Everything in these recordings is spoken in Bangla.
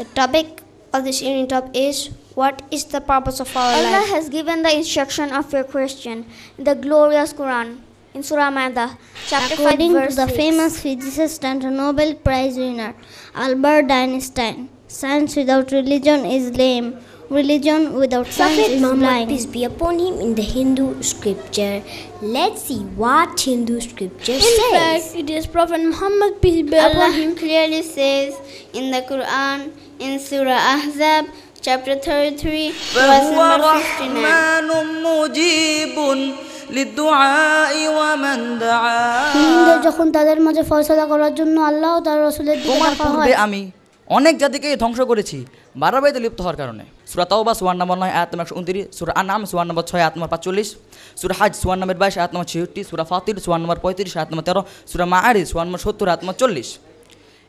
The topic of this evening talk is what is the purpose of our Allah life? Allah has given the instruction of your question in the glorious Quran in Surah Maida, chapter According 5, verse to the 6. famous physicist and Nobel Prize winner Albert Einstein, science without religion is lame. Religion without science Prophet is Muhammad, Peace be upon him in the Hindu scripture. Let's see what Hindu scripture in says. In fact, it is Prophet Muhammad peace be upon him clearly says in the Quran in Surah Ahzab, chapter 33, verse number 59. মুমিনদের যখন তাদের মাঝে ফয়সলা করার জন্য আল্লাহ তার রসুলের আমি অনেক জাতিকে ধ্বংস করেছি বারাবাইতে লিপ্ত হওয়ার কারণে সুরা তাওবা সুয়ান নম্বর নয় আয়াত নম্বর একশো উনত্রিশ সুরা আনাম সুয়ান নম্বর ছয় আয়াত নম্বর পাঁচচল্লিশ সুরা হাজ সুয়ান নম্বর বাইশ আয়াত নম্বর ছিষট্টি সুরা ফাতির সুয়ান নম্বর পঁয়ত্রিশ আয়াত নম্বর তেরো সুরা মাহারি সুয়ান নম্বর সত্তর আয়াত নম্বর চল্লিশ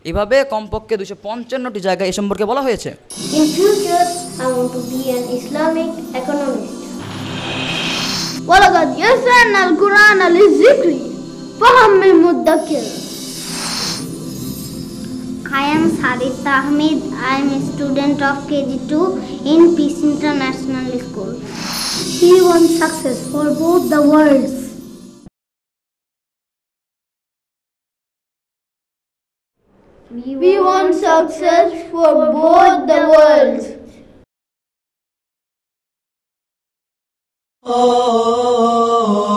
এভাবে কমপক্ষে দুশো পঞ্চান্নটি জায়গায় এ সম্পর্কে বলা হয়েছে I want I am Sarit Ahmed. I am a student of KG2 in Peace International School. He wants success for both the worlds. We, we want success for both the worlds. Oh.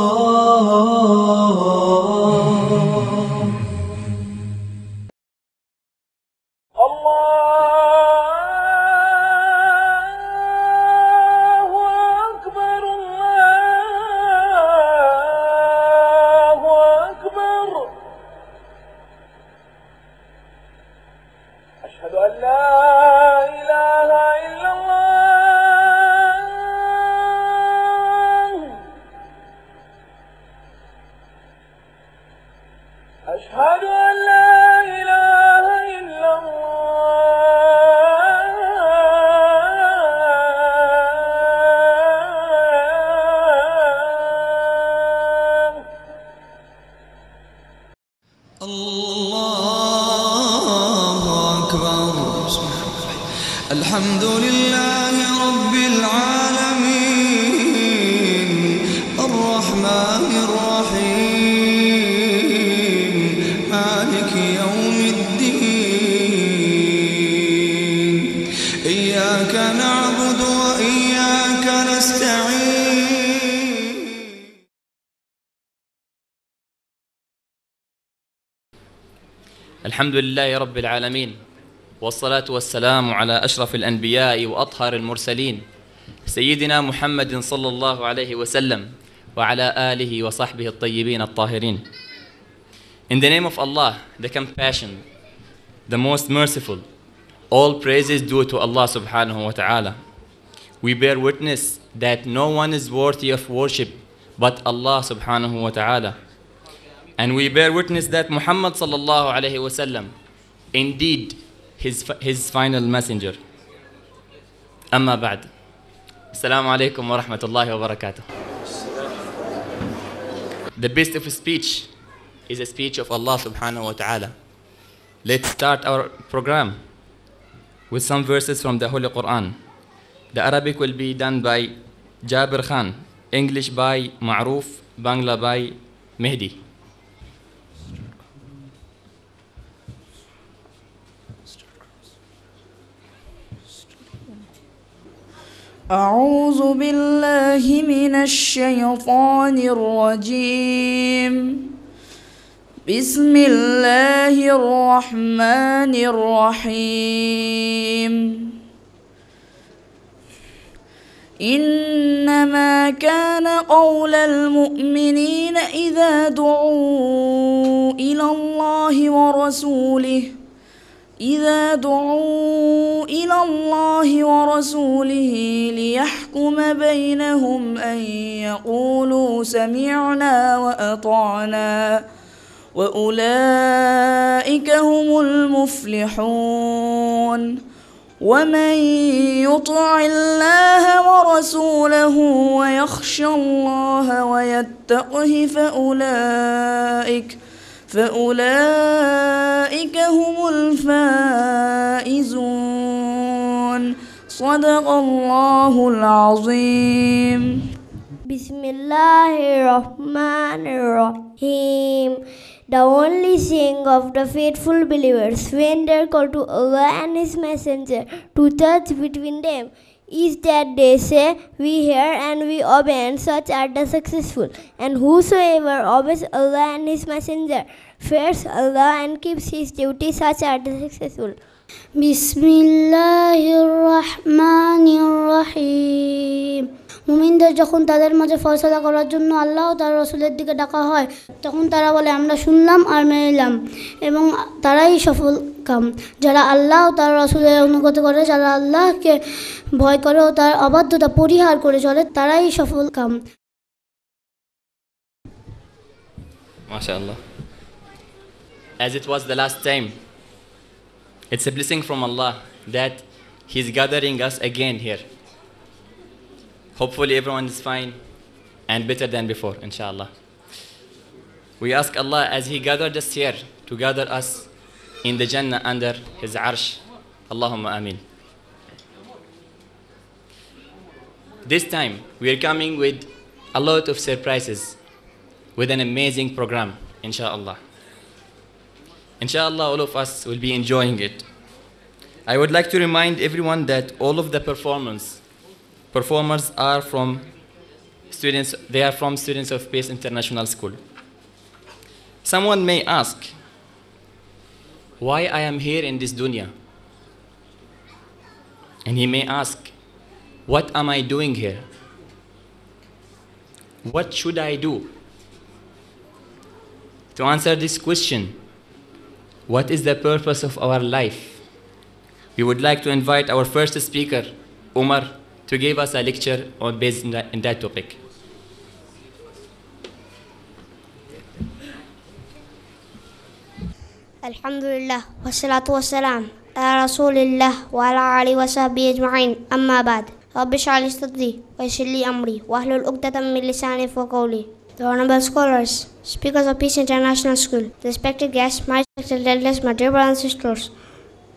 أشهد أن لا الحمد لله رب العالمين والصلاة والسلام على أشرف الأنبياء وأطهر المرسلين سيدنا محمد صلى الله عليه وسلم وعلى آله وصحبه الطيبين الطاهرين In the name of Allah, the compassion, the most merciful, all praises due to Allah subhanahu wa ta'ala. We bear witness that no one is worthy of worship but Allah subhanahu wa ta'ala. And we bear witness that Muhammad sallallahu alayhi wasallam, indeed, his, his final messenger. Amma ba'd. Assalamu alaikum wa rahmatullahi wa barakatuh. The best of speech is a speech of Allah subhanahu wa ta'ala. Let's start our program with some verses from the Holy Quran. The Arabic will be done by Jabir Khan, English by Ma'ruf, Bangla by Mehdi. أعوذ بالله من الشيطان الرجيم بسم الله الرحمن الرحيم إنما كان قول المؤمنين إذا دعوا إلى الله ورسوله إذا دعوا إلى الله ورسوله ليحكم بينهم أن يقولوا سمعنا وأطعنا وأولئك هم المفلحون ومن يطع الله ورسوله ويخشى الله ويتقه فأولئك ۖ فأولئك هم الفائزون صدق الله العظيم بسم الله الرحمن الرحيم The only saying of the faithful believers when they call to Allah and His Messenger to touch between them is that they say, We hear and we obey, and such are the successful. And whosoever obeys Allah and His Messenger, fears Allah and keeps His duty, such are the successful. Bismillahir Rahmanir Rahim. মুমিনদের যখন তাদের মাঝে ফয়সলা করার জন্য আল্লাহ তার রসুলের দিকে ডাকা হয় তখন তারা বলে আমরা শুনলাম আর মেলাম এবং তারাই সফল কাম যারা আল্লাহ তার রসুলের অনুগত করে যারা আল্লাহকে ভয় করে ও তার অবাধ্যতা পরিহার করে চলে তারাই সফল কাম MashaAllah. As it was the last time, it's a blessing from Allah that He's gathering us again here. Hopefully everyone is fine and better than before, inshallah. We ask Allah as He gathered us here to gather us in the Jannah under His arsh. Allahumma ameen. This time we are coming with a lot of surprises with an amazing program, inshallah. Inshallah, all of us will be enjoying it. I would like to remind everyone that all of the performance Performers are from students, they are from students of Peace International School. Someone may ask, why I am here in this dunya? And he may ask, what am I doing here? What should I do? To answer this question, what is the purpose of our life? We would like to invite our first speaker, Umar to give us a lecture on based in that, in that topic. الحمد لله والصلاة والسلام على رسول الله وعلى آله وصحبه أجمعين أما بعد رب اشرح لي صدري ويسر لي أمري واحلل عقدة من لساني فوق قولي The Honorable Scholars, Speakers of Peace International School, respected guests, my respected elders, my dear brothers and sisters,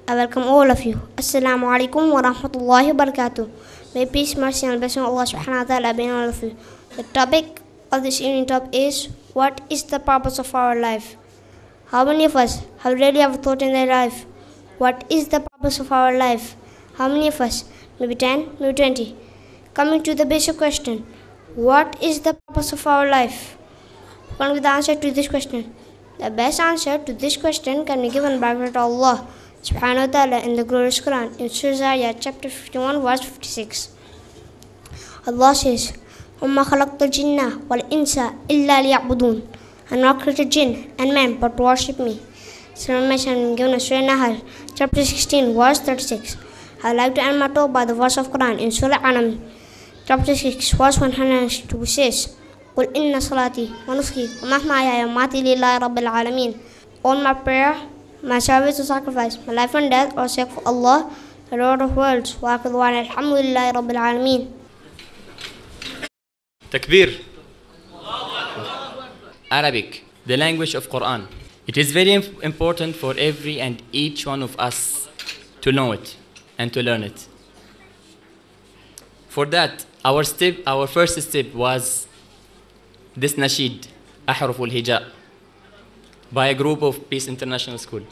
I welcome all of you. Assalamu alaikum wa rahmatullahi wa barakatuh. May peace, mercy, and blessing Allah subhanahu wa ta'ala be on all of you. The topic of this evening talk is What is the purpose of our life? How many of us have really have thought in their life? What is the purpose of our life? How many of us? Maybe 10, maybe 20. Coming to the basic question What is the purpose of our life? What with the answer to this question? The best answer to this question can be given by Allah. Subhanahu wa ta'ala in the glorious Quran in Surah chapter 51 verse 56. Allah says, وَمَا خَلَقْتُ الْجِنَّ وَالْإِنسَ إِلَّا لِيَعْبُدُونَ I not created jinn and man but to worship me. Surah mentioned given in Surah Nahal chapter 16 verse 36. I like to end my talk by the verse of Quran in Surah Anam chapter 6 verse 102 says, قل إن صلاتي ونصحي ومحماي ومماتي لله رب العالمين. All my prayer my service and sacrifice, my life and death or sake for Allah, the Lord of worlds. Wa دعوانا الحمد لله رب Takbir. Arabic, the language of Quran. It is very important for every and each one of us to know it and to learn it. For that, our step, our first step was this nasheed, Ahruful Hija, by a group of Peace International School.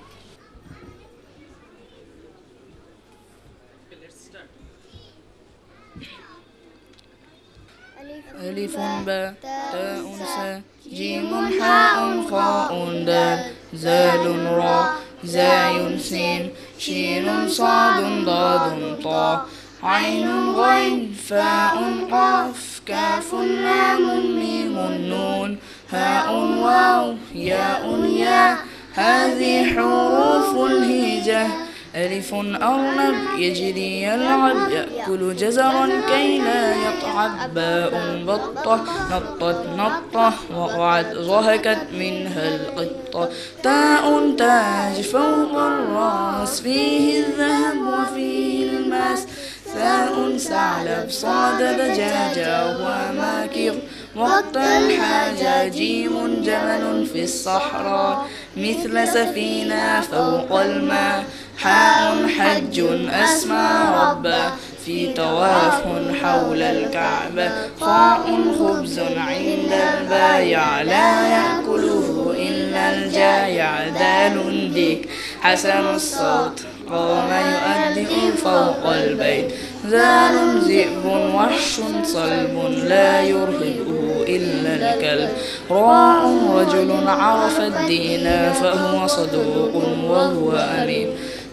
ألف باء تاء سا جيم حاء خاء دال زال راء زاي سين شين صاد ضاد طاء عين غين فاء قاف كاف لام ميم نون هاء واو ياء يا هذه حروف الهجه ألف أرنب يجري يلعب يأكل جزرا كي لا يطعب باء بطة نطت نطة وقعت ضحكت منها القطة تاء تاج فوق الراس فيه الذهب وفيه الماس ثاء ثعلب صاد دجاجة وماكر وقت الحاجة جيم جمل في الصحراء مثل سفينة فوق الماء حاء حج أسمى ربه في طواف حول الكعبة خاء خبز عند البايع لا يأكله إلا الجائع دال ديك حسن الصوت قام يؤدي فوق البيت زال ذئب وحش صلب لا يرهبه إلا الكلب راع رجل عرف الدين فهو صدوق وهو أمين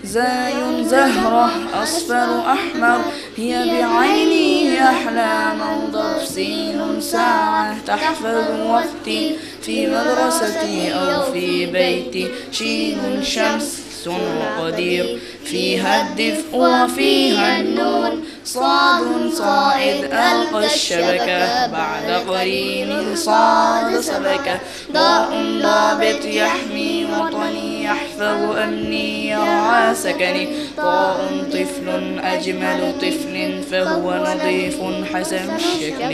زاي زهرة أصفر أحمر هي بعيني أحلى منظر سين ساعة تحفظ وقتي في مدرستي أو في بيتي شين شمس وقدير فيها الدفء وفيها النون صاد صائد ألقى الشبكة بعد قرين صاد سبكة ضاء ضابط يحمي وطني يحفظ أني يرعى سكني طاء طفل أجمل طفل فهو نظيف حسن الشكل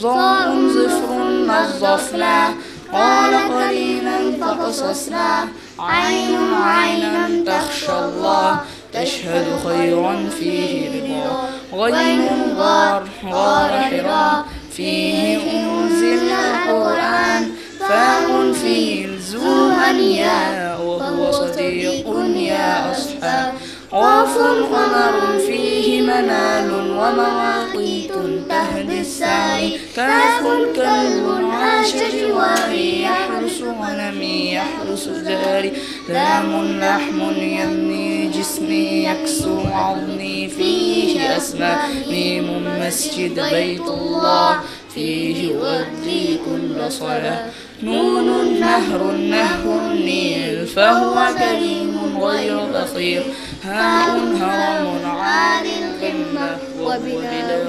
ظاء زفر نظفناه قال قليلا فقصصناه عين عينا تخشى الله تشهد خيرا فيه رضا غير غار غار حراء فيه أنزل القرآن فاء فيه مهزوما يا وهو صديق يا أصحاب قاف قمر فيه منال ومواقيت تهدي السعي كاف كلب عاش جواري يحرس غنمي يحرس جاري لام لحم يبني جسمي يكسو عظمي فيه أسماء ميم مسجد بيت الله فيه أؤدي كل صلاة نون نهر نهر النيل فهو كريم غير بصير هاء هرم عالي القمة وبناء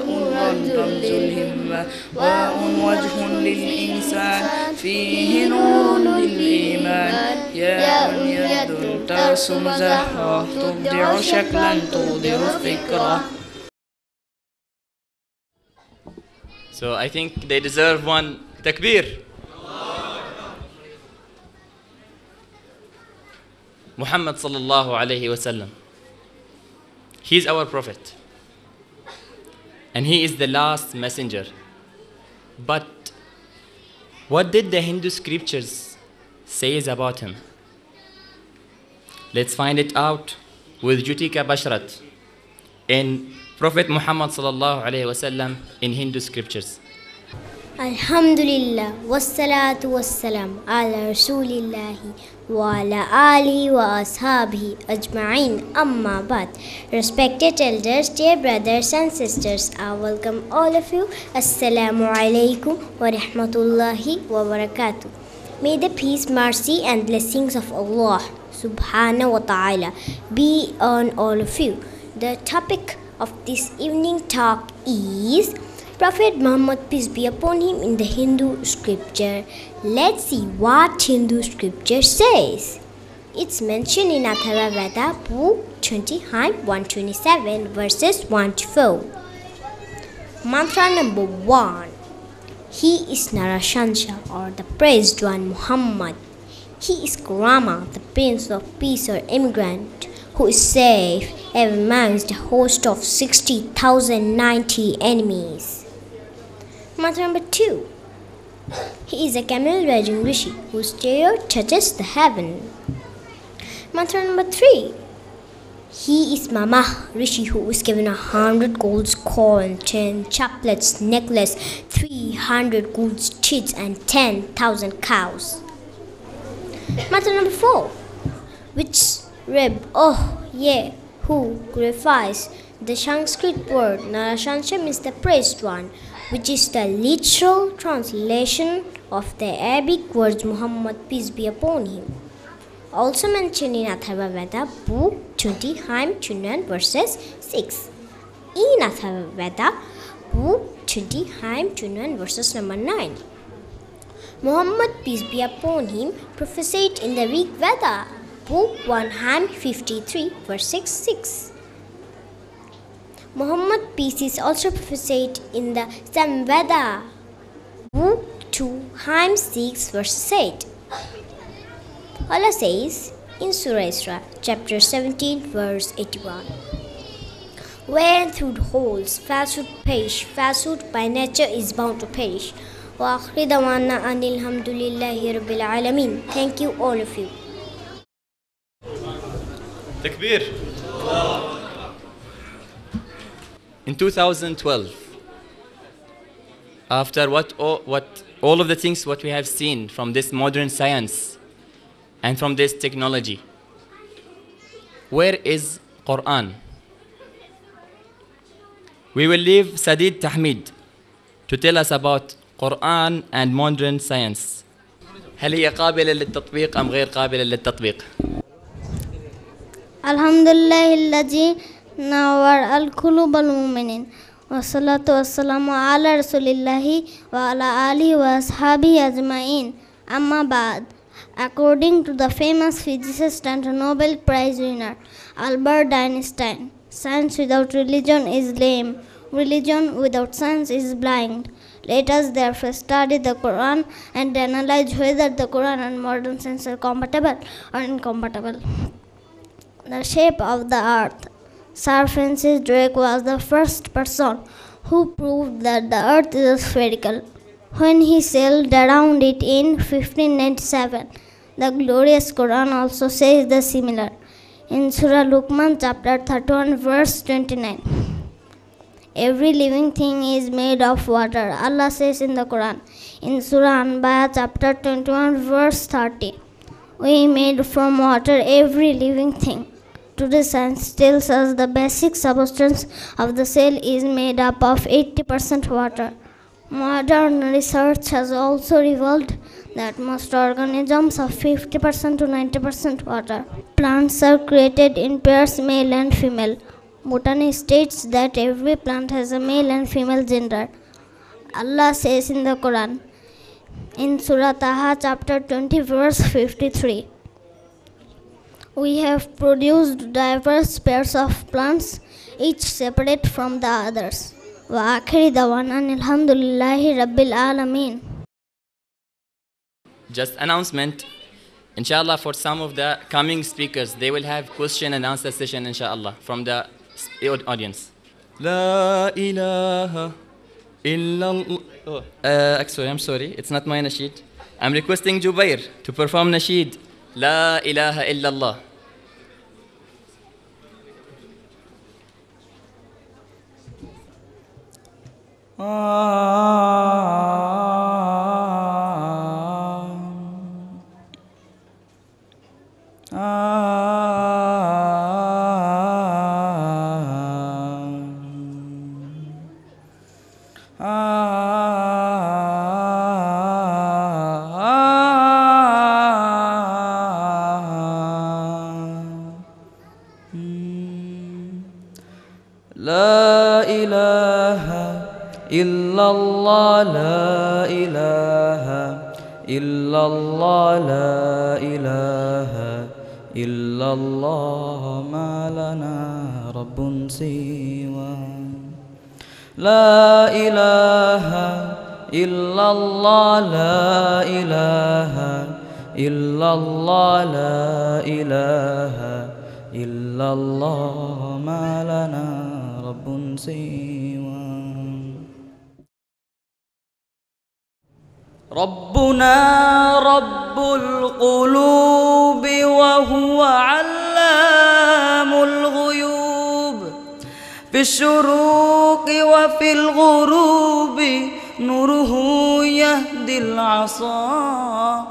تمت الهمة واء وجه للإنسان فيه نور للإيمان ياء يد ترسم زهرة تبدع شكلا تودع الفكرة So I think they deserve one takbir. Muhammad sallallahu alayhi wasallam. He is our prophet. And he is the last messenger. But what did the Hindu scriptures say about him? Let's find it out with Jutika Bashrat in Prophet Muhammad sallallahu alayhi wasallam in Hindu scriptures. Alhamdulillah, wassalatu wassalam ala rasulillahi wa ala alihi wa ashabihi ajma'in amma ba Respected elders, dear brothers and sisters, I welcome all of you. Assalamu alaykum wa rahmatullahi wa barakatuh. May the peace, mercy and blessings of Allah subhanahu wa ta'ala be on all of you. The topic of this evening talk is... Prophet Muhammad, peace be upon him, in the Hindu scripture. Let's see what Hindu scripture says. It's mentioned in Athara Veda, Book 29, 127, verses 1 to 4. Mantra number 1 He is Narashansha or the Praised One Muhammad. He is Kurama, the Prince of Peace or Immigrant who is safe amongst a host of 60,090 enemies. Mantra number two. He is a camel riding rishi whose tail touches the heaven. Mantra number three. He is Mama Rishi who was given a hundred gold coins, ten chaplets, necklace, three hundred gold teeth, and ten thousand cows. Mantra number four. Which rib? Oh, yeah, who glorifies the Sanskrit word Narashansha means the praised one which is the literal translation of the Arabic words Muhammad, peace be upon him. Also mentioned in Atharva Veda, Book 20, Hymn 21, verses 6. In Atharva Veda, Book 20, Hymn 21, verses number 9. Muhammad, peace be upon him, prophesied in the Rig Veda, Book 1, Hymn 53, verse 6. Muhammad peace is also prophesied in the Samveda, Book 2, Hymn 6, verse 8. Allah says in Surah Isra, chapter 17, verse 81. Where food holds, falsehood perish, falsehood by nature is bound to perish. Thank you all of you. تكبير in 2012 after what all, what all of the things what we have seen from this modern science and from this technology where is quran we will leave sadid tahmid to tell us about quran and modern science هل هي قابلة للتطبيق أم غير قابلة للتطبيق؟ الحمد لله الذي নাওয়ার আল কুলুবাল মুমিনিন ওসলাত ওসালাম আলা রসুলিল্লাহি ওয়ালা আলি ওয়াসহাবি আজমাইন আম্মা বাদ According to the famous physicist and Nobel Prize winner Albert Einstein, science without religion is lame. Religion without science is blind. Let us therefore study the Quran and analyze whether the Quran and modern science are compatible or incompatible. The shape of the earth Sir Francis Drake was the first person who proved that the earth is spherical. When he sailed around it in 1597, the glorious Quran also says the similar in Surah Luqman chapter 31 verse 29. Every living thing is made of water, Allah says in the Quran in Surah Anbiya chapter 21 verse 30. We made from water every living thing. Today, science tells us the basic substance of the cell is made up of 80% water. Modern research has also revealed that most organisms are 50% to 90% water. Plants are created in pairs, male and female. Botany states that every plant has a male and female gender. Allah says in the Quran, in Surah Taha, chapter 20, verse 53. We have produced diverse pairs of plants, each separate from the others. وآخر دعوانا الحمد لله رب العالمين. Just announcement. Inshallah, for some of the coming speakers, they will have question and answer session. Inshallah, from the audience. لا إله إلا الله. Oh, uh, I'm sorry. It's not my nasheed. I'm requesting Jubair to perform nasheed. لا إله إلا الله Ah. ah. الله لا إله إلا الله ما لنا رب سوى لا إله إلا الله لا إله إلا الله لا إله إلا الله ما لنا رب سوى ربنا رب القلوب وهو علام الغيوب في الشروق وفي الغروب نوره يهدي العصا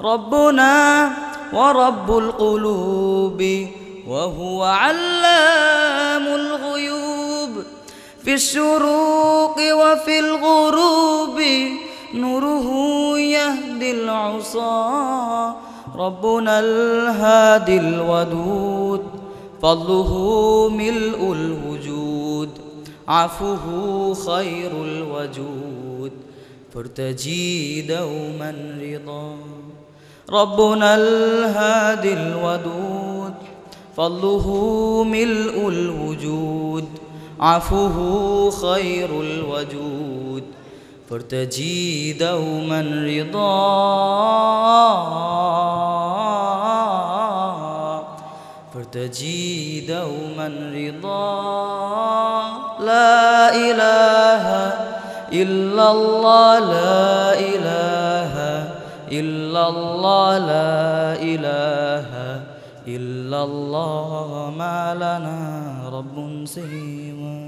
ربنا ورب القلوب وهو علام الغيوب في الشروق وفي الغروب نوره يهدي العصا ربنا الهادي الودود فضله ملء الوجود عفوه خير الوجود فارتجي دوما رضا ربنا الهادي الودود فضله ملء الوجود عفوه خير الوجود فارتجي دوما رضا فارتجي دوما رضا لا إله إلا الله لا إله إلا الله لا إله إلا الله ما لنا رب سواه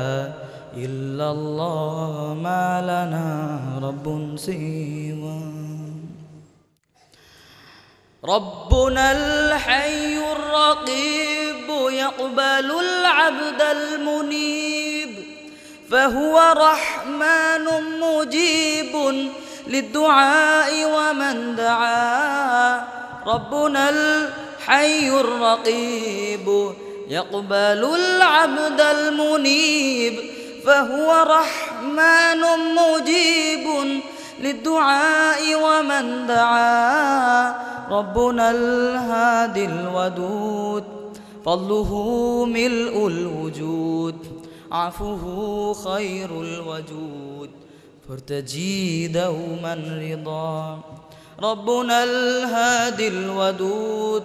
الله ما لنا رب سوى ربنا الحي الرقيب يقبل العبد المنيب فهو رحمن مجيب للدعاء ومن دعا ربنا الحي الرقيب يقبل العبد المنيب فهو رحمن مجيب للدعاء ومن دعا ربنا الهادي الودود فضله ملء الوجود عفوه خير الوجود فارتجي دوما رضا ربنا الهادي الودود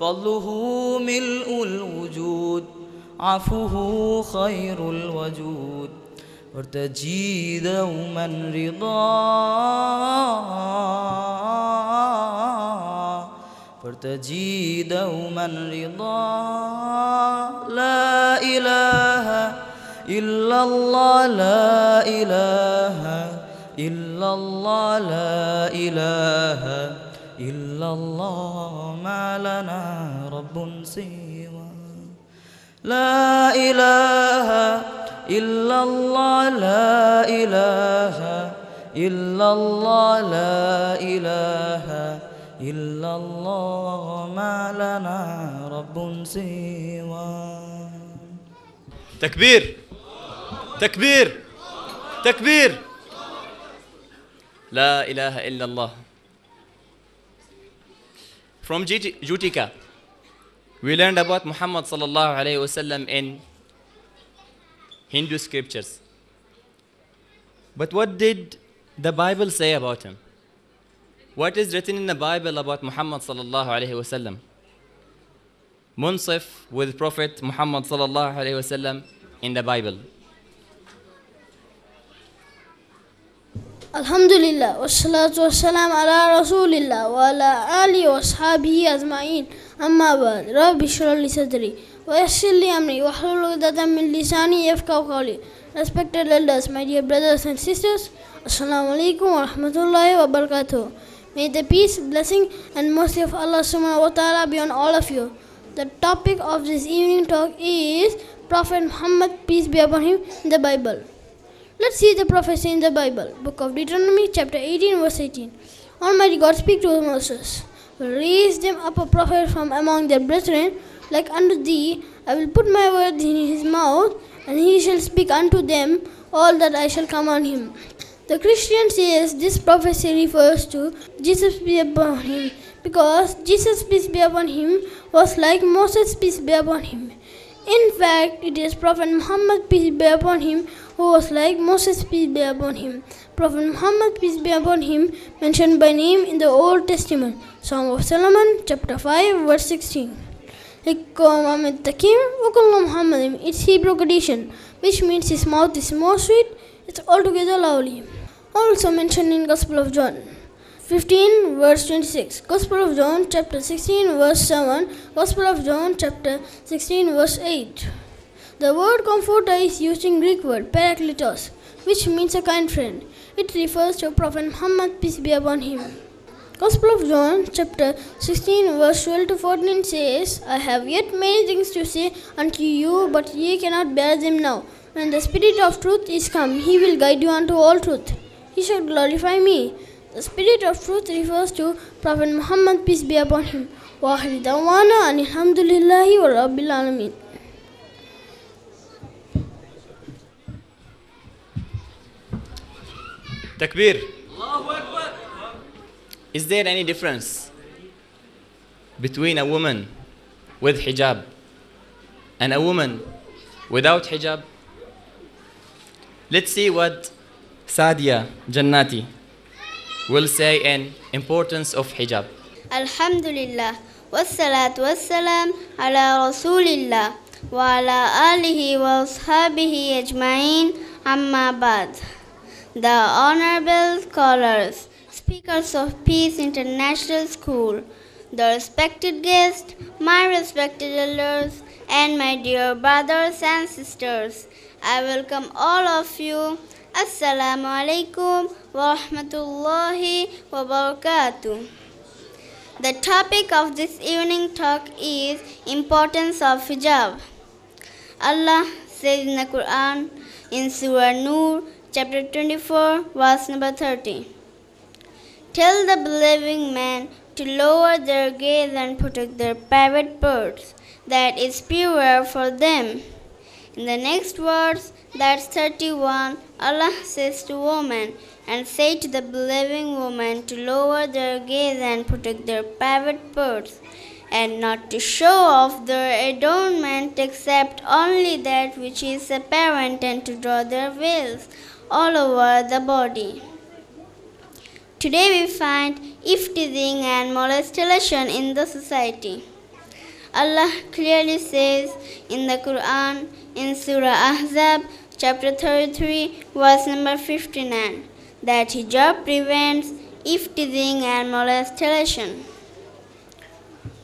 فضله ملء الوجود عفوه خير الوجود وارتجي دوما رضا فارتجي دوما رضا لا إله إلا الله لا إله إلا الله لا إله إلا الله ما لنا رب سيد لا إله إلا الله لا إله إلا الله لا إله إلا الله ما لنا رب سوى تكبير تكبير تكبير لا إله إلا الله From Jutika, We learned about Muhammad sallallahu alayhi wasallam in Hindu scriptures. But what did the Bible say about him? What is written in the Bible about Muhammad sallallahu alayhi wasallam? Munsif with Prophet Muhammad sallallahu alayhi wasallam in the Bible. Alhamdulillah, wassalatu wassalam ala rasulillah wa ala ali wa ashabihi ajma'in. أما بعد رب اشرح لي صدري ويسر لي أمري واحلل عقدة من لساني يفقهوا قولي Respected elders, my dear brothers and sisters, Assalamu alaikum wa rahmatullahi wa barakatuh. May the peace, blessing and mercy of Allah subhanahu wa ta'ala be on all of you. The topic of this evening talk is Prophet Muhammad, peace be upon him, in the Bible. Let's see the prophecy in the Bible, book of Deuteronomy, chapter 18, verse 18. Almighty God speak to Moses. Raise them up a prophet from among their brethren, like unto thee. I will put my word in his mouth, and he shall speak unto them all that I shall command him. The Christian says this prophecy refers to Jesus be upon him, because Jesus peace be upon him was like Moses peace be upon him. In fact, it is Prophet Muhammad peace be upon him who was like Moses peace be upon him. Prophet Muhammad, peace be upon him, mentioned by name in the Old Testament. Psalm of Solomon, chapter 5, verse 16. It's Hebrew tradition, which means his mouth is more sweet, it's altogether lovely. Also mentioned in Gospel of John. 15 verse 26 gospel of john chapter 16 verse 7 gospel of john chapter 16 verse 8 the word comforter is used in greek word parakletos which means a kind friend it refers to Prophet Muhammad, peace be upon him. Gospel of John, chapter 16, verse 12 to 14 says, I have yet many things to say unto you, but ye cannot bear them now. When the Spirit of truth is come, he will guide you unto all truth. He shall glorify me. The Spirit of truth refers to Prophet Muhammad, peace be upon him. وآخر دعوانا أن الحمد لله ورب العالمين تكبير الله أكبر Is there any difference between a woman with hijab and a woman without hijab? Let's see what Sadia Jannati will say in importance of hijab. Alhamdulillah. والصلاة والسلام على رسول الله وعلى آله وأصحابه أجمعين أما بعد the honorable scholars, speakers of Peace International School, the respected guests, my respected elders, and my dear brothers and sisters. I welcome all of you. Assalamu alaikum wa rahmatullahi wa barakatuh. The topic of this evening talk is importance of hijab. Allah says in the Quran in Surah An-Noor chapter 24, verse number 30. Tell the believing men to lower their gaze and protect their private parts; that is purer for them. In the next verse, that's 31, Allah says to women, and say to the believing woman to lower their gaze and protect their private parts, and not to show off their adornment except only that which is apparent, and to draw their veils all over the body. Today we find if teasing and molestation in the society. Allah clearly says in the Quran in Surah Ahzab chapter 33 verse number 59 that hijab prevents if teasing and molestation.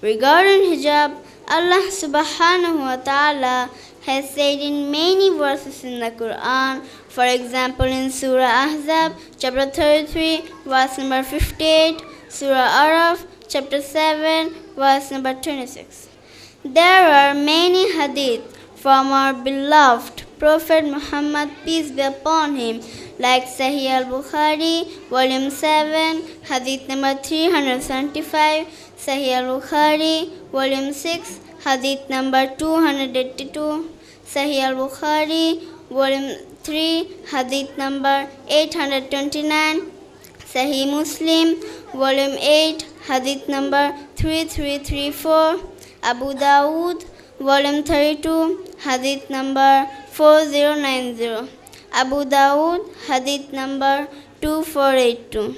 Regarding hijab, Allah subhanahu wa ta'ala has said in many verses in the Quran for example, in Surah Ahzab, chapter 33, verse number 58, Surah Araf, chapter 7, verse number 26. There are many hadith from our beloved Prophet Muhammad, peace be upon him, like Sahih al Bukhari, volume 7, hadith number 375, Sahih al Bukhari, volume 6, hadith number 282, Sahih al Bukhari, volume 3 hadith number 829 Sahih Muslim volume 8 hadith number 3334 Abu Dawud volume 32 hadith number 4090 Abu Dawud hadith number 2482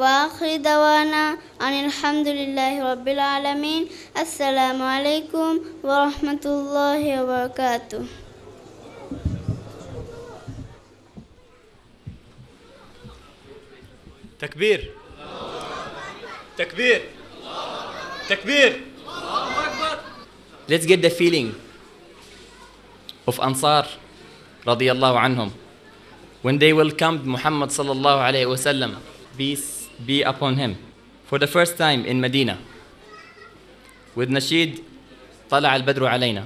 وآخر دوانا أن الحمد لله رب العالمين السلام عليكم ورحمة الله وبركاته تكبير تكبير تكبير Let's get the feeling of Ansar رضي الله عنهم when they welcomed Muhammad صلى الله عليه وسلم peace be upon him for the first time in Medina with Nasheed طلع البدر علينا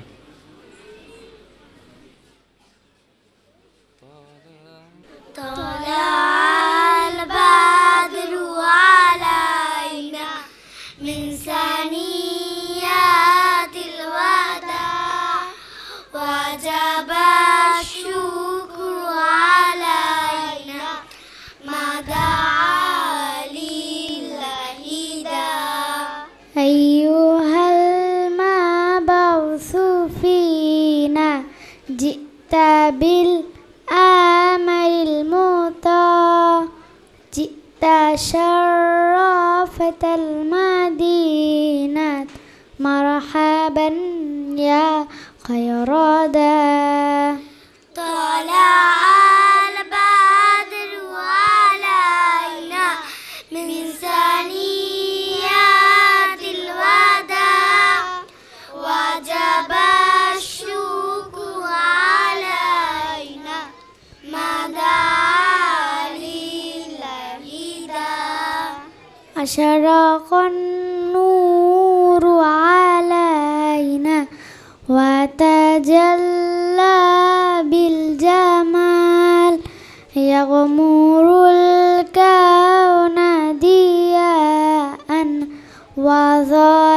بالآمر المطاع جئت شرافة المدينة مرحبا يا خير دا طلعت أشرق النور علينا وتجلى بالجمال يغمر الكون ضياء وظل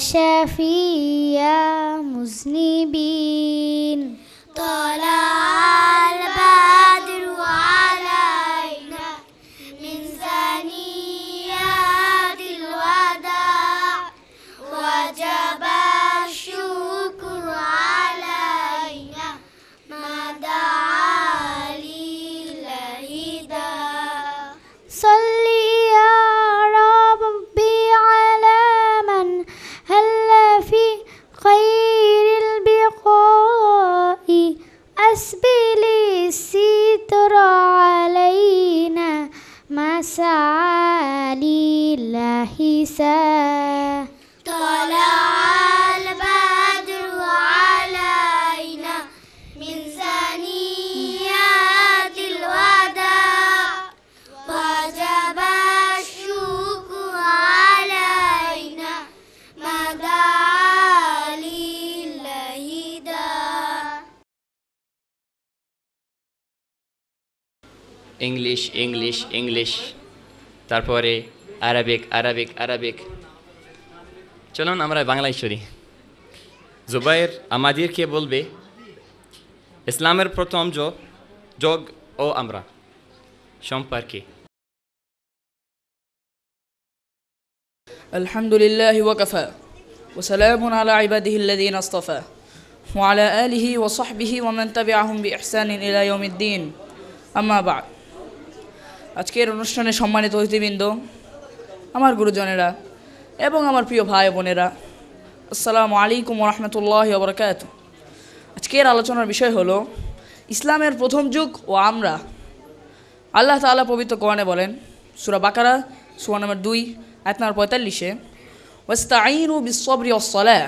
الشافي English English English তারপরে আরাবিক আরাবিক আরাবিক চলুন আমরা বাংলায় শুনি জুবাইর আমাদেরকে বলবে ইসলামের প্রথম যোগ যোগ ও আমরা সম্পর্কে الحمد لله وكفى وسلام على عباده الذين اصطفى وعلى آله وصحبه ومن تبعهم بإحسان إلى يوم الدين أما بعد আজকের অনুষ্ঠানে সম্মানিত অতিথিবৃন্দ আমার গুরুজনেরা এবং আমার প্রিয় ভাই বোনেরা আসসালামু আলাইকুম রহমতুল্লাহ আবরকাত আজকের আলোচনার বিষয় হলো ইসলামের প্রথম যুগ ও আমরা আল্লাহ তালা পবিত্র কোরআনে বলেন সুরা বাকারা সুয়া নম্বর দুই এক নম্বর পঁয়তাল্লিশে আইন ও বিশ্ববরি অসলাহ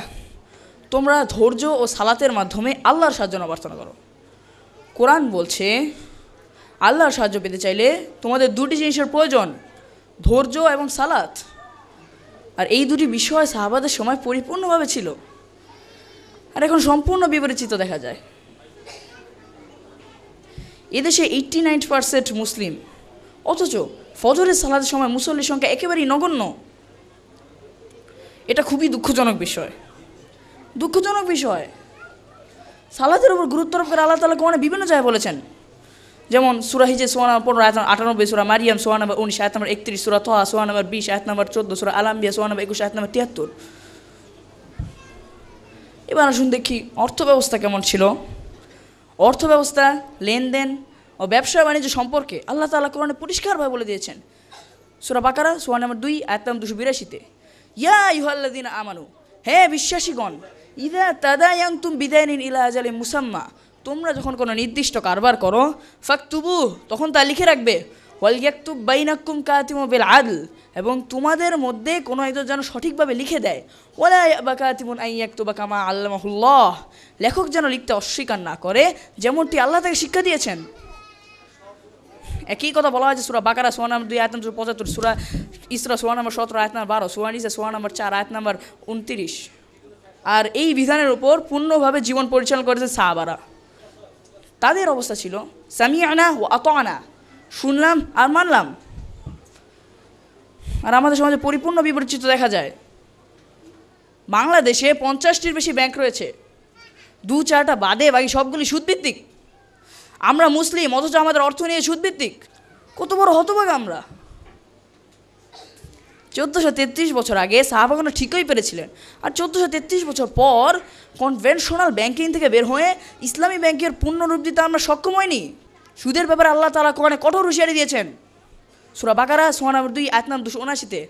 তোমরা ধৈর্য ও সালাতের মাধ্যমে আল্লাহর সাহায্য প্রার্থনা করো কোরআন বলছে আল্লাহর সাহায্য পেতে চাইলে তোমাদের দুটি জিনিসের প্রয়োজন ধৈর্য এবং সালাত আর এই দুটি বিষয় সাহাবাদের সময় পরিপূর্ণভাবে ছিল আর এখন সম্পূর্ণ বিপরীত দেখা যায় এদেশে এইট্টি নাইন পারসেন্ট মুসলিম অথচ ফজরের সালাদের সময় মুসল্লির সংখ্যা একেবারেই নগণ্য এটা খুবই দুঃখজনক বিষয় দুঃখজনক বিষয় সালাতের উপর গুরুত্ব আল্লাহ তালা কোরআনে বিভিন্ন জায়গায় বলেছেন যেমন সুরাহিজে সোয়া নম্বর পনেরো আয়ত আটানব্বই সুরা মারিয়াম সোয়া নম্বর উনিশ আয়ত নম্বর একত্রিশ সুরা থা সোয়া নম্বর বিশ আয়ত নম্বর চোদ্দো সুরা আলাম্বিয়া সোয়া নম্বর একুশ আয়ত নম্বর তিয়াত্তর এবার আসুন দেখি অর্থ ব্যবস্থা কেমন ছিল অর্থ ব্যবস্থা লেনদেন ও ব্যবসা বাণিজ্য সম্পর্কে আল্লাহ তালা কোরআনে পরিষ্কারভাবে বলে দিয়েছেন সুরা বাকারা সোয়া নম্বর দুই আয়ত নম্বর দুশো বিরাশিতে ইয়া ইহাল্লাদিন আমানু হে বিশ্বাসীগণ ইদা তাদা ইয়াং তুম বিদায়নিন ইলা আজালে মুসাম্মা তোমরা যখন কোনো নির্দিষ্ট কারবার করো তুবু তখন তা লিখে রাখবে বাই বাইনাক্কুম কাতিম বেল আদল এবং তোমাদের মধ্যে কোনো একজন যেন সঠিকভাবে লিখে দেয় ওলাই বা কাতিমুন আইয়াক্তুবা কামা আল্লাহ লেখক যেন লিখতে অস্বীকার না করে যেমনটি আল্লাহ তাকে শিক্ষা দিয়েছেন একই কথা বলা হয়েছে সুরা বাকারা সোয়া নম্বর দুই আয়ত নম্বর পঁচাত্তর সুরা ইসরা সোয়া নম্বর সতেরো আয়ত নম্বর বারো সোয়া নিসা সোয়া নম্বর চার আয়ত নম্বর উনতিরিশ আর এই বিধানের উপর পূর্ণভাবে জীবন পরিচালনা করেছে সাহাবারা তাদের অবস্থা ছিল সামি আনা ও আত আনা শুনলাম আর মানলাম আর আমাদের সমাজে পরিপূর্ণ বিবর্চিত দেখা যায় বাংলাদেশে পঞ্চাশটির বেশি ব্যাংক রয়েছে দু চারটা বাদে বাকি সবগুলি সুদভিত্তিক আমরা মুসলিম অথচ আমাদের অর্থ নিয়ে সুদভিত্তিক কত বড় হতবাগ আমরা চোদ্দোশো তেত্রিশ বছর আগে সাহাবাগনরা ঠিকই পেরেছিলেন আর চোদ্দোশো তেত্রিশ বছর পর কনভেনশনাল ব্যাংকিং থেকে বের হয়ে ইসলামী ব্যাংকের পূর্ণরূপ দিতে আমরা সক্ষম হয়নি সুদের ব্যাপারে আল্লাহ তালা কোরআনে কঠোর হুঁশিয়ারি দিয়েছেন সুরা বাকারা সোহানাবর দুই এক নাম দুশো উনাশিতে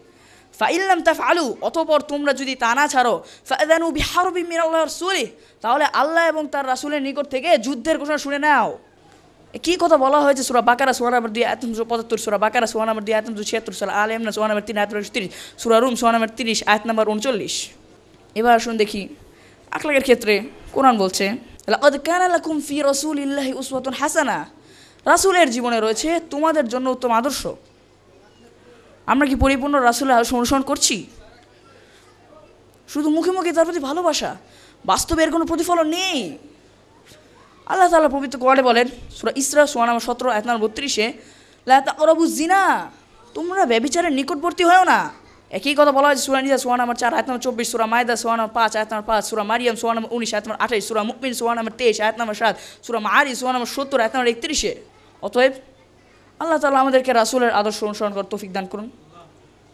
ফাইলাম তাফ আলু অতপর তোমরা যদি তা না ছাড়ো ফায়দানু বিহারবি মিরাল্লাহ রসুলি তাহলে আল্লাহ এবং তার রাসুলের নিকট থেকে যুদ্ধের ঘোষণা শুনে নাও কি কথা বলা হয়েছে সুরা বাকারা সোয়া নম্বর দুই আয়াত দুশো পঁচাত্তর সুরা বাকারা সোয়া নম্বর দুই আয়াত দুশো ছিয়াত্তর সুরা আল এমন সোয়া নম্বর তিন আয়াত তিরিশ সুরা রুম সোয়া নম্বর তিরিশ আয়ত নম্বর উনচল্লিশ এবার আসুন দেখি আখলাগের ক্ষেত্রে কোরআন বলছে লাকুম ফি রাসূলিল্লাহি উসওয়াতুন হাসানা রাসূলের জীবনে রয়েছে তোমাদের জন্য উত্তম আদর্শ আমরা কি পরিপূর্ণ রাসূলের আদর্শ অনুসরণ করছি শুধু মুখে মুখে তার প্রতি ভালোবাসা বাস্তবে এর কোনো প্রতিফলন নেই আল্লাহ তালা পবিত্র কোয়ারে বলেন সুরা ইসরা সোয়া নামা সতেরো এক নম্বর বত্রিশে লাতা অরবু জিনা তোমরা ব্যবিচারের নিকটবর্তী হয়েও না একই কথা বলা হয়েছে সুরা নিজা সোয়া নাম্বার চার এক নম্বর চব্বিশ সুরা মায়দা সোয়া নাম্বার পাঁচ এক নম্বর পাঁচ সুরা মারিয়াম সোয়া নাম্বার উনিশ এক নম্বর আঠাশ সুরা মুকমিন সোয়া নাম্বার তেইশ এক নম্বর সাত সুরা মারি সোয়া নাম্বার সত্তর এক নম্বর একত্রিশে অতএব আল্লাহ তালা আমাদেরকে রাসুলের আদর্শ অনুসরণ করার তৌফিক দান করুন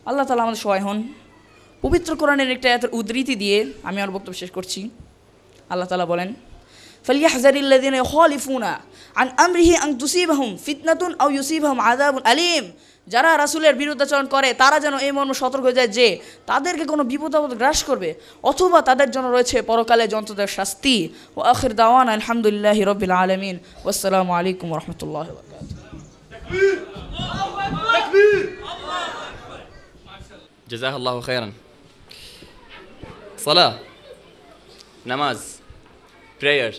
আল্লাহ তালা আমাদের সহায় হন পবিত্র কোরআনের একটা এত উদ্ধৃতি দিয়ে আমি আমার বক্তব্য শেষ করছি আল্লাহ তালা বলেন فليحذر الذين يخالفون عن أمره أن تصيبهم فتنة أو يصيبهم عذاب أليم যারা রাসুলের বিরুদ্ধাচরণ করে তারা যেন এই মর্ম সতর্ক হয়ে যায় যে তাদেরকে কোনো বিপদ আপদ গ্রাস করবে অথবা তাদের জন্য রয়েছে পরকালে যন্ত্রদের শাস্তি ও আখির দাওয়ান আলহামদুলিল্লাহ রবিল আলমিন আসসালামু আলাইকুম রহমতুল্লাহ جزاه الله নামাজ prayer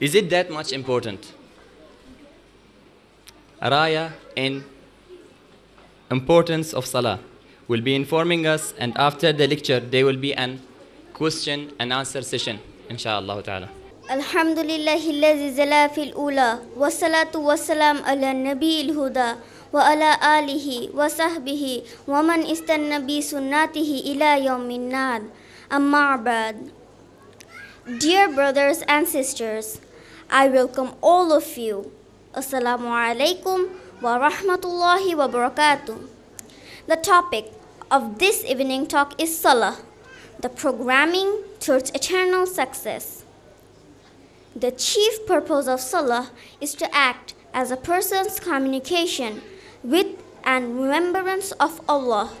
Is it that much important? Araya in importance of Salah will be informing us and after the lecture there will be an question and answer session inshallah ta'ala. الحمد لله الذي زلا في الأولى والصلاة والسلام على النبي الهدى وعلى آله وصحبه ومن استنى بسنته إلى يوم النار أما بعد Dear brothers and sisters, I welcome all of you. Assalamu alaikum wa rahmatullahi wa barakatuh. The topic of this evening talk is Salah, the programming towards eternal success. The chief purpose of Salah is to act as a person's communication with and remembrance of Allah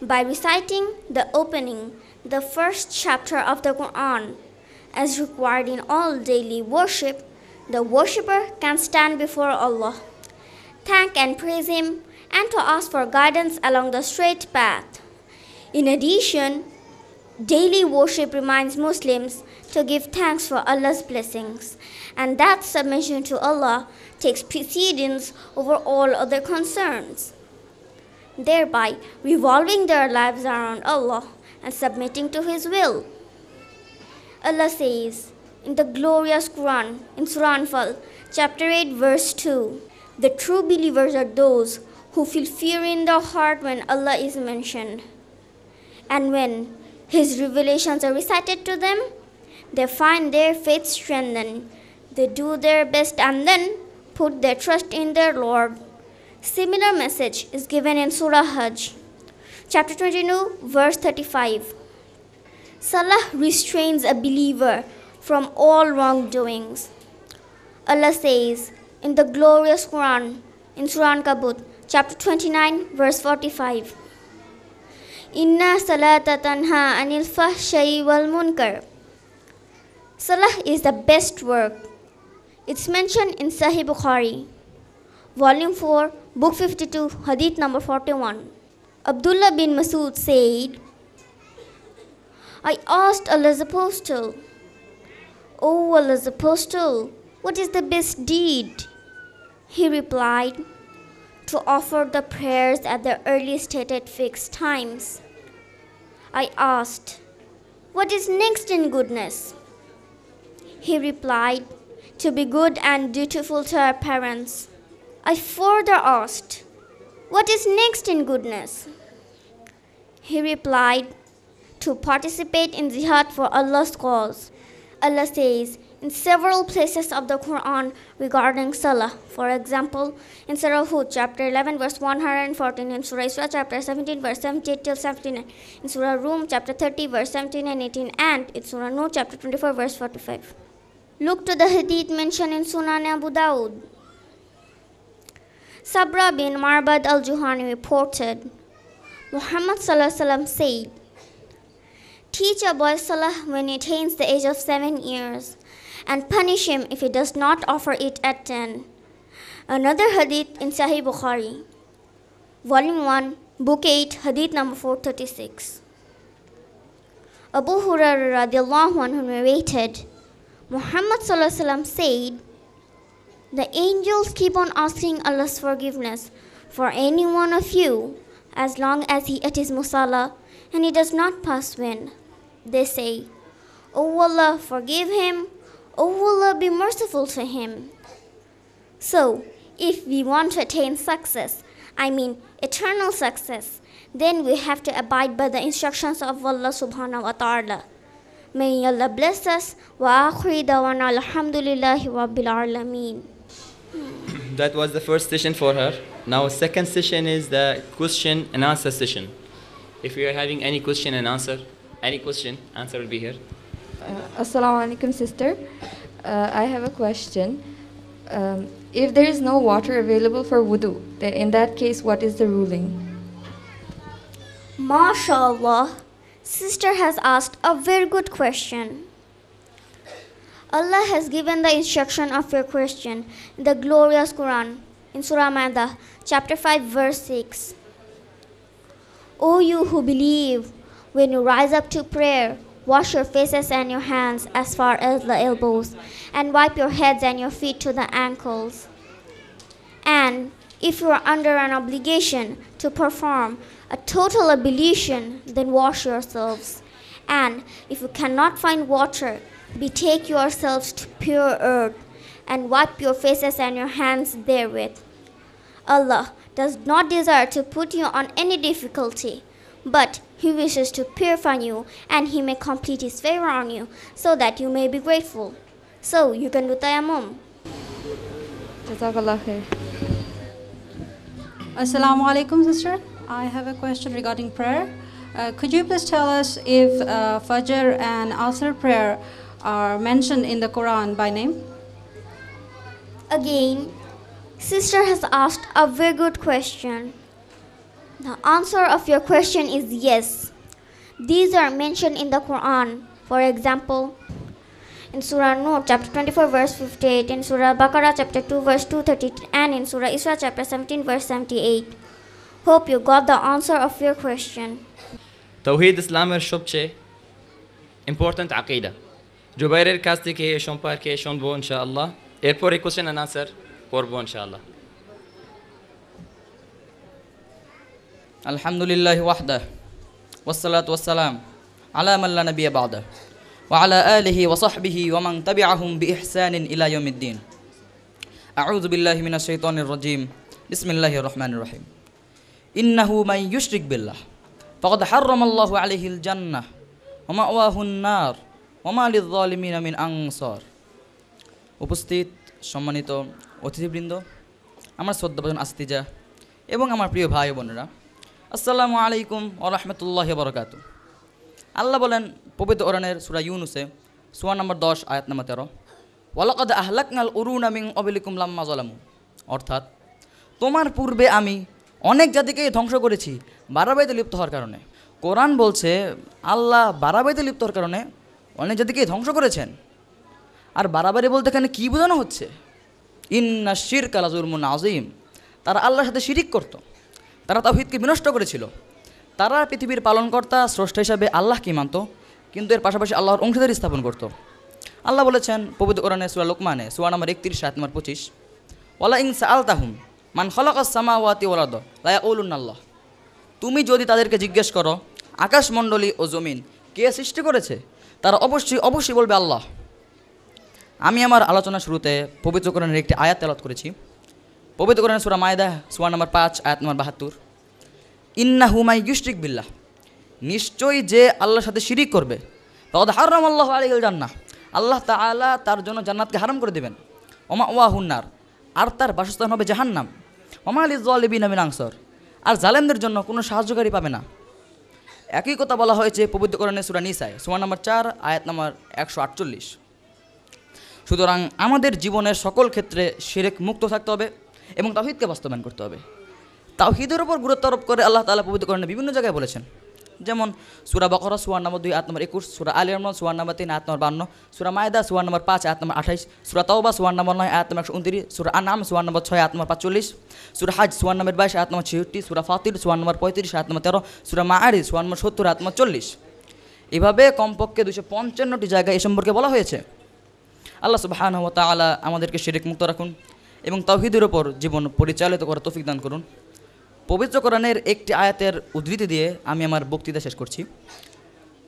by reciting the opening, the first chapter of the Quran as required in all daily worship, the worshipper can stand before Allah, thank and praise Him, and to ask for guidance along the straight path. In addition, daily worship reminds Muslims to give thanks for Allah's blessings, and that submission to Allah takes precedence over all other concerns, thereby revolving their lives around Allah and submitting to His will. Allah says in the glorious Quran, in Surah Anfal, chapter 8, verse 2, the true believers are those who feel fear in their heart when Allah is mentioned. And when His revelations are recited to them, they find their faith strengthened. They do their best and then put their trust in their Lord. Similar message is given in Surah Hajj, chapter 22, verse 35. Salah restrains a believer from all wrongdoings. Allah says in the glorious Quran, in Surah Kabut, chapter 29, verse 45. Inna salata tanha anil fahshayi wal munkar. Salah is the best work. It's mentioned in Sahih Bukhari, volume 4, book 52, hadith number 41. Abdullah bin Masud said, I asked Elizabethal, Oh, Elizabethal, what is the best deed? He replied, To offer the prayers at the early stated fixed times. I asked, What is next in goodness? He replied, To be good and dutiful to our parents. I further asked, What is next in goodness? He replied, to participate in jihad for Allah's cause. Allah says in several places of the Quran regarding Salah. For example, in Surah Hud, chapter 11, verse 114, in Surah Isra, chapter 17, verse 78 till 79, in Surah Rum, chapter 30, verse 17 and 18, and in Surah Nur, chapter 24, verse 45. Look to the hadith mentioned in Sunan Abu Dawud. Sabra bin Marbad al-Juhani reported, Muhammad said, Teach your boy Salah when he attains the age of seven years, and punish him if he does not offer it at ten. Another hadith in Sahih Bukhari, Volume 1, Book 8, Hadith number 436. Abu Hurairah radiallahu anhu narrated, Muhammad said, The angels keep on asking Allah's forgiveness for any one of you as long as he at his musalla and he does not pass wind they say, O oh Allah, forgive him. O oh Allah, be merciful to him. So, if we want to attain success, I mean eternal success, then we have to abide by the instructions of Allah subhanahu wa ta'ala. May Allah bless us. Wa akhri dawana alhamdulillahi rabbil alameen. That was the first session for her. Now second session is the question and answer session. If you are having any question and answer, any question? Answer will be here. Uh, Assalamu alaikum, sister. Uh, I have a question. Um, if there is no water available for wudu, then in that case, what is the ruling? MashaAllah, sister has asked a very good question. Allah has given the instruction of your question in the glorious Quran in Surah Al-Ma'idah, chapter 5, verse 6. O you who believe, when you rise up to prayer, wash your faces and your hands as far as the elbows, and wipe your heads and your feet to the ankles. And if you are under an obligation to perform a total ablution, then wash yourselves. And if you cannot find water, betake yourselves to pure earth and wipe your faces and your hands therewith. Allah does not desire to put you on any difficulty, but he wishes to purify you and he may complete his favor on you so that you may be grateful. So you can do tayammum. Jazakallah khair. Assalamu alaikum, sister. I have a question regarding prayer. Uh, could you please tell us if uh, Fajr and Asr prayer are mentioned in the Quran by name? Again, sister has asked a very good question. The answer of your question is yes. These are mentioned in the Quran. For example, in Surah Nur chapter 24 verse 58, in Surah Baqarah chapter 2 verse two thirty; and in Surah Isra chapter 17 verse 78. Hope you got the answer of your question. Tawheed তৌহিদ ইসলামের সবচেয়ে ইম্পর্ট্যান্ট আকিদা জুবাইরের কাছ থেকে এই সম্পর্কে শুনবো ইনশাআল্লাহ এরপরে কোশ্চেন অ্যান্ড আনসার করবো ইনশাআল্লাহ আলহামদুলিল্লাহ ওয়াহদা ওসালাত ওয়াসালাম আলাম আল্লাহ নবী বাদা ওয়ালা আলহি ওসাহবিহি ওমাং তবি আহম বি ইহসানিন ইলায়ুদ্দিন আউজবিল্লাহ মিনা শৈতনের রজিম বিসমিল্লাহ রহমান রহিম ইন্নাহু মাই ইউশরিক বিল্লাহ ফকদ হারমাল্লাহ আলহিল জান্নাহ ওমা ওয়াহুন্নার ওমা আলিদ্দালিমিন আমিন আংসর উপস্থিত সম্মানিত অতিথিবৃন্দ আমার শ্রদ্ধাভাজন আস্তিজা এবং আমার প্রিয় ভাই বোনেরা আসসালামু আলাইকুম আরহামতুল্লাহ বরকাত আল্লাহ বলেন পবিত্র ওরানের সুরা ইউনুসে সুয়া নম্বর দশ আয়াত নম্বর তেরো ওয়ালাকাদ আহলাকাল উরুনামিং অবিলিকুম লাম্মা জলামু অর্থাৎ তোমার পূর্বে আমি অনেক জাতিকে ধ্বংস করেছি বারাবাইতে লিপ্ত হওয়ার কারণে কোরআন বলছে আল্লাহ বারাবাইতে লিপ্ত হওয়ার কারণে অনেক জাতিকে ধ্বংস করেছেন আর বারাবারি বলতে এখানে কী বোঝানো হচ্ছে ইন্না শির কালাজুলমুন আজিম তারা আল্লাহর সাথে শিরিক করতো তারা তাওহিদকে বিনষ্ট করেছিল তারা পৃথিবীর পালনকর্তা স্রষ্টা হিসাবে আল্লাহকে মানত কিন্তু এর পাশাপাশি আল্লাহর অংশীদার স্থাপন করত আল্লাহ বলেছেন পবিত্র কোরআনে সুয়া লোকমানে সুয়া নম্বর একত্রিশ সাত নম্বর পঁচিশ ওলা ইংস আল তাহুম মান সামা ওয়াতি ওলাদ লায়া লায়াউল্লাহ তুমি যদি তাদেরকে জিজ্ঞেস করো আকাশমণ্ডলী ও জমিন কে সৃষ্টি করেছে তারা অবশ্যই অবশ্যই বলবে আল্লাহ আমি আমার আলোচনা শুরুতে পবিত্র একটি আয়াত তেলত করেছি পবিত্র করেন সুরা মায়দা সুয়া নম্বর পাঁচ আয়াত নম্বর বাহাত্তর ইন্না হুমাই ইউস্টিক বিল্লাহ নিশ্চয়ই যে আল্লাহর সাথে শিরিক করবে হারম আল্লাহ আলী জান্না আল্লাহ তালা তার জন্য জান্নাতকে হারাম করে দেবেন ওমা ওয়া হুন্নার আর তার বাসস্থান হবে জাহান্নাম ওমা আলী বিন আমিন আংসর আর জালেমদের জন্য কোনো সাহায্যকারী পাবে না একই কথা বলা হয়েছে পবিত্রকরণে সুরা নিসায় সুমা নম্বর চার আয়াত নম্বর একশো আটচল্লিশ সুতরাং আমাদের জীবনের সকল ক্ষেত্রে সেরেক মুক্ত থাকতে হবে এবং তাহিদকে বাস্তবায়ন করতে হবে তাহিদের ওপর গুরুত্ব আরোপ করে আল্লাহ তালা পবিত্র করেন বিভিন্ন জায়গায় বলেছেন যেমন সুরা বকরা সুয়ার নম্বর দুই আট নম্বর একুশ সুরা আলী রহমান সুয়ার নম্বর তিন আট নম্বর বান্ন সুরা মায়দা সুয়ার নম্বর পাঁচ আট নম্বর আঠাইশ সুরা তাওবা সুয়ার নম্বর নয় আট নম্বর একশো উনত্রিশ সুরা আনাম সুয়ার নম্বর ছয় আট নম্বর পাঁচচল্লিশ সুরা হাজ সুয়ার নম্বর বাইশ আট নম্বর সুরা ফাতির সুয়ার নম্বর পঁয়ত্রিশ আট নম্বর তেরো সুরা মাহারি সুয়ার নম্বর সত্তর আট নম্বর চল্লিশ এভাবে কমপক্ষে দুশো পঞ্চান্নটি জায়গায় এ সম্পর্কে বলা হয়েছে আল্লাহ সুবাহান তালা আমাদেরকে শিরিক মুক্ত রাখুন এবং তাওহিদের ওপর জীবন পরিচালিত করার তৌফিক দান করুন পবিত্র একটি আয়াতের উদ্ধৃতি দিয়ে আমি আমার বক্তৃতা শেষ করছি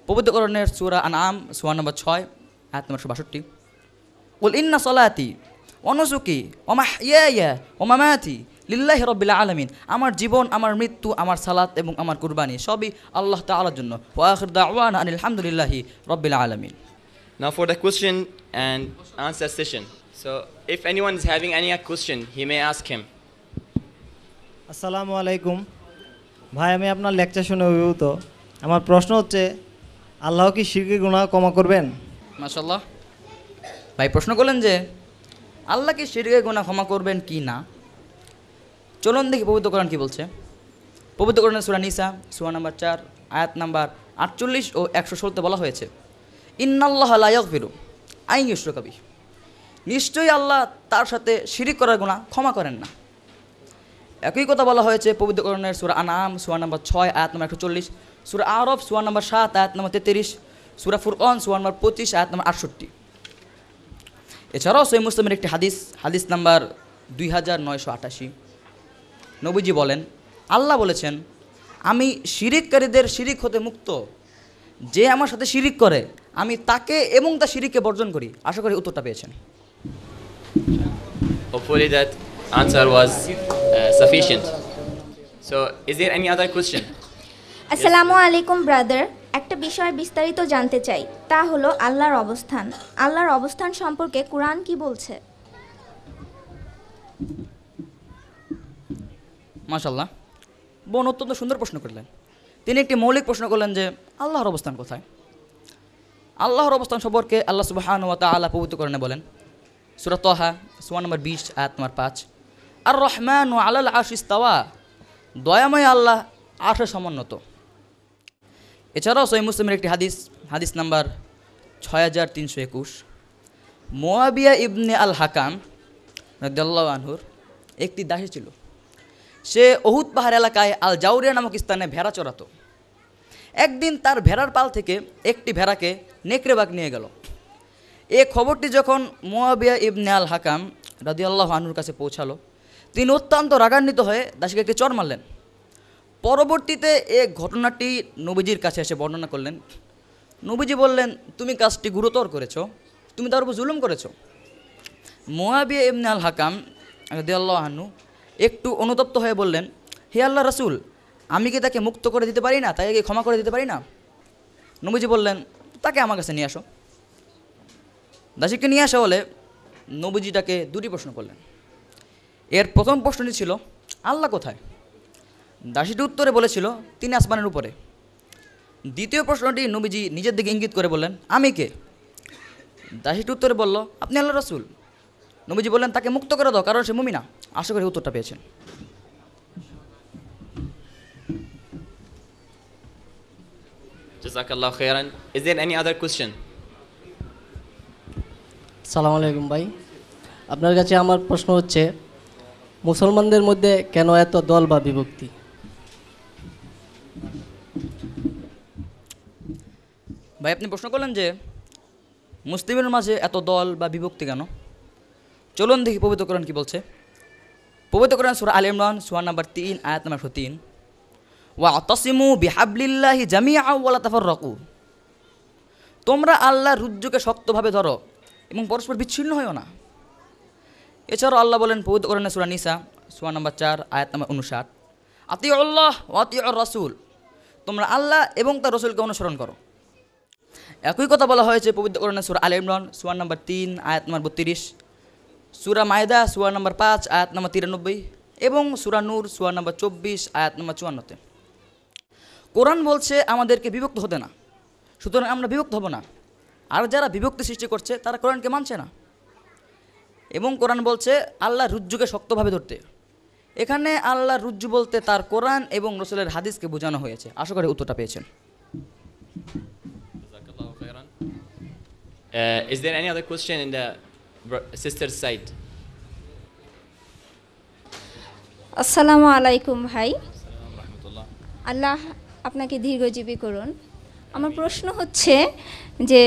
পবিত্র কোরআনের সুরা আনাম সুয়া নম্বর ছয় আয়াত নম্বর বাষট্টি উল ইন্না সলাতি অনসুকি অমাহ ইয়া ইয়া ওমামায়াতি লিল্লাহ রবিল্লা আলমিন আমার জীবন আমার মৃত্যু আমার সালাত এবং আমার কুরবানি সবই আল্লাহ তালার জন্য আনিল দাওয়ান আলহামদুলিল্লাহি রব্বিল আলমিন Now for the question and answer session. So if anyone is having any question, he may ask him. আসসালামু আলাইকুম ভাই আমি আপনার লেকচার শুনে অভিভূত আমার প্রশ্ন হচ্ছে আল্লাহ কি শিরকে গুণা ক্ষমা করবেন মাসাল্লাহ ভাই প্রশ্ন করলেন যে আল্লাহ কি শিরকে গুণা ক্ষমা করবেন কি না চলুন দেখি পবিত্র কোরআন কী বলছে পবিত্র কোরআন সুরা নিসা সুয়া নাম্বার চার আয়াত নাম্বার আটচল্লিশ ও একশো ষোলোতে বলা হয়েছে ইন্নাল্লাহ লায়ক ফিরু আইন ইউসরকাবি নিশ্চয়ই আল্লাহ তার সাথে শিরিক করার গুণা ক্ষমা করেন না একই কথা বলা হয়েছে পবিত্রকরণের সুর আনাম সুয়া নম্বর ছয় আয়াত নম্বর একশো চল্লিশ সুর আরফ সুয়া নম্বর সাত আয়াত নম্বর তেত্রিশ সুরা ফুরকন সুয়া নম্বর পঁচিশ আয়াত নম্বর আটষট্টি এছাড়াও সৈম মুসলিমের একটি হাদিস হাদিস নাম্বার দুই হাজার নয়শো আটাশি নবীজি বলেন আল্লাহ বলেছেন আমি শিরিককারীদের শিরিক হতে মুক্ত যে আমার সাথে শিরিক করে আমি তাকে এবং তার শিরিককে বর্জন করি আশা করি উত্তরটা পেয়েছেন Hopefully that answer was uh, sufficient. So is there any other question? Assalamu yes. alaikum, brother. একটা বিষয় বিস্তারিত জানতে চাই তা হলো আল্লাহর অবস্থান আল্লাহর অবস্থান সম্পর্কে কোরআন কি বলছে মাশাল্লাহ বোন অত্যন্ত সুন্দর প্রশ্ন করলেন তিনি একটি মৌলিক প্রশ্ন করলেন যে আল্লাহর অবস্থান কোথায় আল্লাহর অবস্থান সম্পর্কে আল্লাহ সুবাহান ওয়া তালা পবিত্র করেন বলেন সুরা তহা সুয়া নম্বর বিশ আয়াত নম্বর পাঁচ আর রহমান ও আলাল আশ ইস্তাওয়া দয়াময় আল্লাহ আশে সমুন্নত এছাড়াও সৈম মুসলিমের একটি হাদিস হাদিস নাম্বার ছয় হাজার তিনশো একুশ মোয়াবিয়া ইবনে আল হাকাম রদাল্লাহ আনহুর একটি দাসী ছিল সে অহুত পাহাড় এলাকায় আল জাউরিয়া নামক স্থানে ভেড়া চড়াত একদিন তার ভেড়ার পাল থেকে একটি ভেড়াকে নেকড়ে বাঘ নিয়ে গেল এ খবরটি যখন মোয়াবিয়া ইবনে আল হাকাম আল্লাহ আনুর কাছে পৌঁছালো তিনি অত্যন্ত রাগান্বিত হয়ে দাসীকে একটি চর মারলেন পরবর্তীতে এ ঘটনাটি নবীজির কাছে এসে বর্ণনা করলেন নবীজি বললেন তুমি কাজটি গুরুতর করেছ তুমি তার উপর জুলুম করেছ মোয়াবিয়া ইবনে আল হাকাম আল্লাহ আনু একটু অনুতপ্ত হয়ে বললেন হে আল্লাহ রাসুল আমি কি তাকে মুক্ত করে দিতে পারি না তাকে কি ক্ষমা করে দিতে পারি না নবীজি বললেন তাকে আমার কাছে নিয়ে আসো দাসীকে নিয়ে আসা হলে তাকে দুটি প্রশ্ন করলেন এর প্রথম প্রশ্নটি ছিল আল্লাহ কোথায় দাসীটি উত্তরে বলেছিল তিনি আসমানের উপরে দ্বিতীয় প্রশ্নটি নবীজি নিজের দিকে ইঙ্গিত করে বললেন আমি কে দাসীটি উত্তরে বলল আপনি আল্লাহ রসুল নবীজি বললেন তাকে মুক্ত করে দাও কারণ সে মুমিনা আশা করি উত্তরটা পেয়েছেন Jazakallah khairan. Is there any other question? সালাম আলাইকুম ভাই আপনার কাছে আমার প্রশ্ন হচ্ছে মুসলমানদের মধ্যে কেন এত দল বা বিভক্তি ভাই আপনি প্রশ্ন করলেন যে মুসলিমের মাঝে এত দল বা বিভক্তি কেন চলুন দেখি পবিত্র করেন কি বলছে পবিত্র করেন সুরা আল ইমরান সুয়ান নাম্বার তিন আয়াত নাম্বার একশো তিন ওয়া অতসিমু বিহাবলিল্লাহি জামিয়া ওয়ালা তাফর রকু তোমরা আল্লাহ রুজ্জুকে শক্তভাবে ধরো এবং পরস্পর বিচ্ছিন্ন হয়েও না এছাড়াও আল্লাহ বলেন পবিত্র করণে সুরা নিসা সুয়া নম্বর চার আয়াত নম্বর উনষাট আতি আল্লাহ ওয়াতি রাসুল তোমরা আল্লাহ এবং তার রসুলকে অনুসরণ করো একই কথা বলা হয়েছে পবিত্র করণে সুরা আল ইমরান সুয়া নম্বর তিন আয়াত নম্বর বত্রিশ সুরা মায়দা সুয়া নম্বর পাঁচ আয়াত নম্বর তিরানব্বই এবং সুরা নূর সুয়া নম্বর চব্বিশ আয়াত নম্বর চুয়ান্নতে কোরআন বলছে আমাদেরকে বিভক্ত হতে না সুতরাং আমরা বিভক্ত হব না আর যারা বিভক্তি সৃষ্টি করছে তারা কোরআনকে মানছে না এবং কোরআন বলছে আল্লাহ রুজ্জুকে শক্তভাবে ধরতে এখানে আল্লাহ রুজ্জু বলতে তার কোরআন এবং রসুলের হাদিসকে বোঝানো হয়েছে আশা করি উত্তরটা পেয়েছেন uh, আসসালামু আলাইকুম ভাই আল্লাহ আপনাকে দীর্ঘজীবী করুন আমার প্রশ্ন হচ্ছে যে